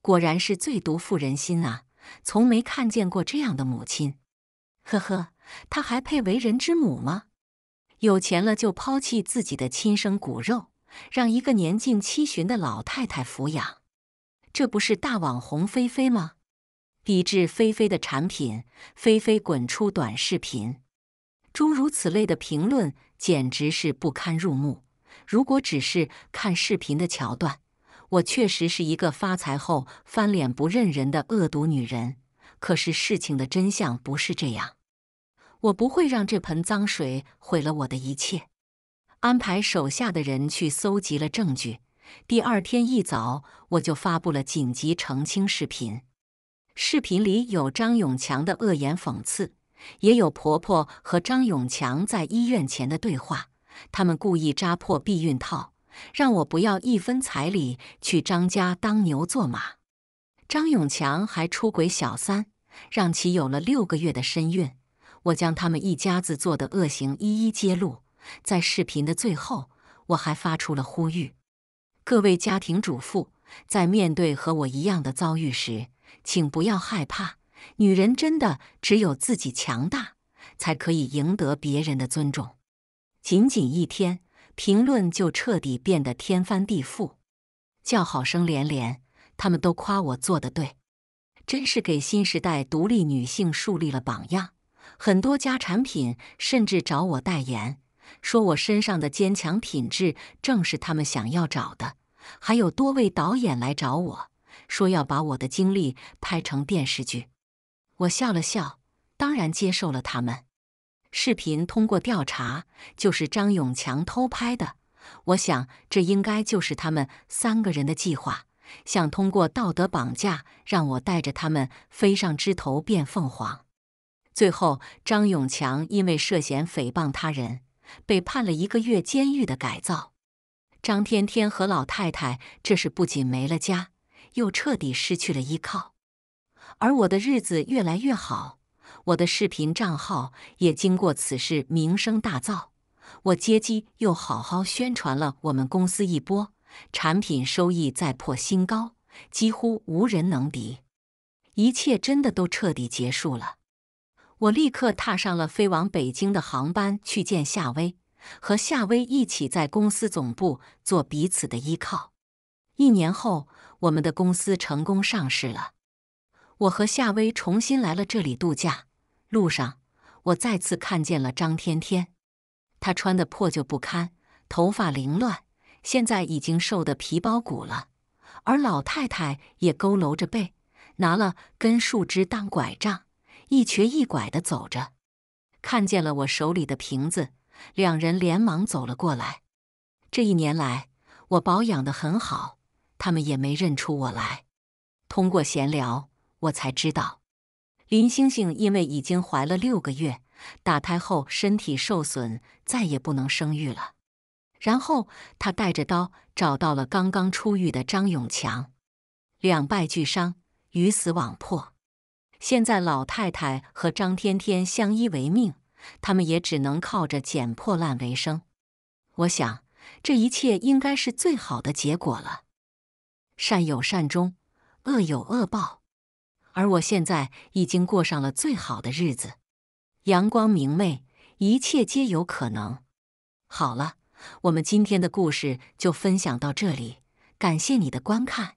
果然是最毒妇人心啊！从没看见过这样的母亲，呵呵，她还配为人之母吗？有钱了就抛弃自己的亲生骨肉，让一个年近七旬的老太太抚养，这不是大网红菲菲吗？抵制菲菲的产品，菲菲滚出短视频，诸如此类的评论简直是不堪入目。如果只是看视频的桥段，我确实是一个发财后翻脸不认人的恶毒女人。可是事情的真相不是这样。我不会让这盆脏水毁了我的一切。安排手下的人去搜集了证据。第二天一早，我就发布了紧急澄清视频。视频里有张永强的恶言讽刺，也有婆婆和张永强在医院前的对话。他们故意扎破避孕套，让我不要一分彩礼去张家当牛做马。张永强还出轨小三，让其有了六个月的身孕。我将他们一家子做的恶行一一揭露，在视频的最后，我还发出了呼吁：各位家庭主妇，在面对和我一样的遭遇时，请不要害怕。女人真的只有自己强大，才可以赢得别人的尊重。仅仅一天，评论就彻底变得天翻地覆，叫好声连连。他们都夸我做的对，真是给新时代独立女性树立了榜样。很多家产品甚至找我代言，说我身上的坚强品质正是他们想要找的。还有多位导演来找我，说要把我的经历拍成电视剧。我笑了笑，当然接受了他们。视频通过调查，就是张永强偷拍的。我想，这应该就是他们三个人的计划，想通过道德绑架让我带着他们飞上枝头变凤凰。最后，张永强因为涉嫌诽谤他人，被判了一个月监狱的改造。张天天和老太太这是不仅没了家，又彻底失去了依靠。而我的日子越来越好，我的视频账号也经过此事名声大噪。我接机又好好宣传了我们公司一波产品，收益再破新高，几乎无人能敌。一切真的都彻底结束了。我立刻踏上了飞往北京的航班，去见夏威，和夏威一起在公司总部做彼此的依靠。一年后，我们的公司成功上市了。我和夏威重新来了这里度假，路上我再次看见了张天天，他穿得破旧不堪，头发凌乱，现在已经瘦得皮包骨了，而老太太也佝偻着背，拿了根树枝当拐杖。一瘸一拐的走着，看见了我手里的瓶子，两人连忙走了过来。这一年来，我保养的很好，他们也没认出我来。通过闲聊，我才知道，林星星因为已经怀了六个月，打胎后身体受损，再也不能生育了。然后，他带着刀找到了刚刚出狱的张永强，两败俱伤，鱼死网破。现在老太太和张天天相依为命，他们也只能靠着捡破烂为生。我想，这一切应该是最好的结果了。善有善终，恶有恶报。而我现在已经过上了最好的日子，阳光明媚，一切皆有可能。好了，我们今天的故事就分享到这里，感谢你的观看。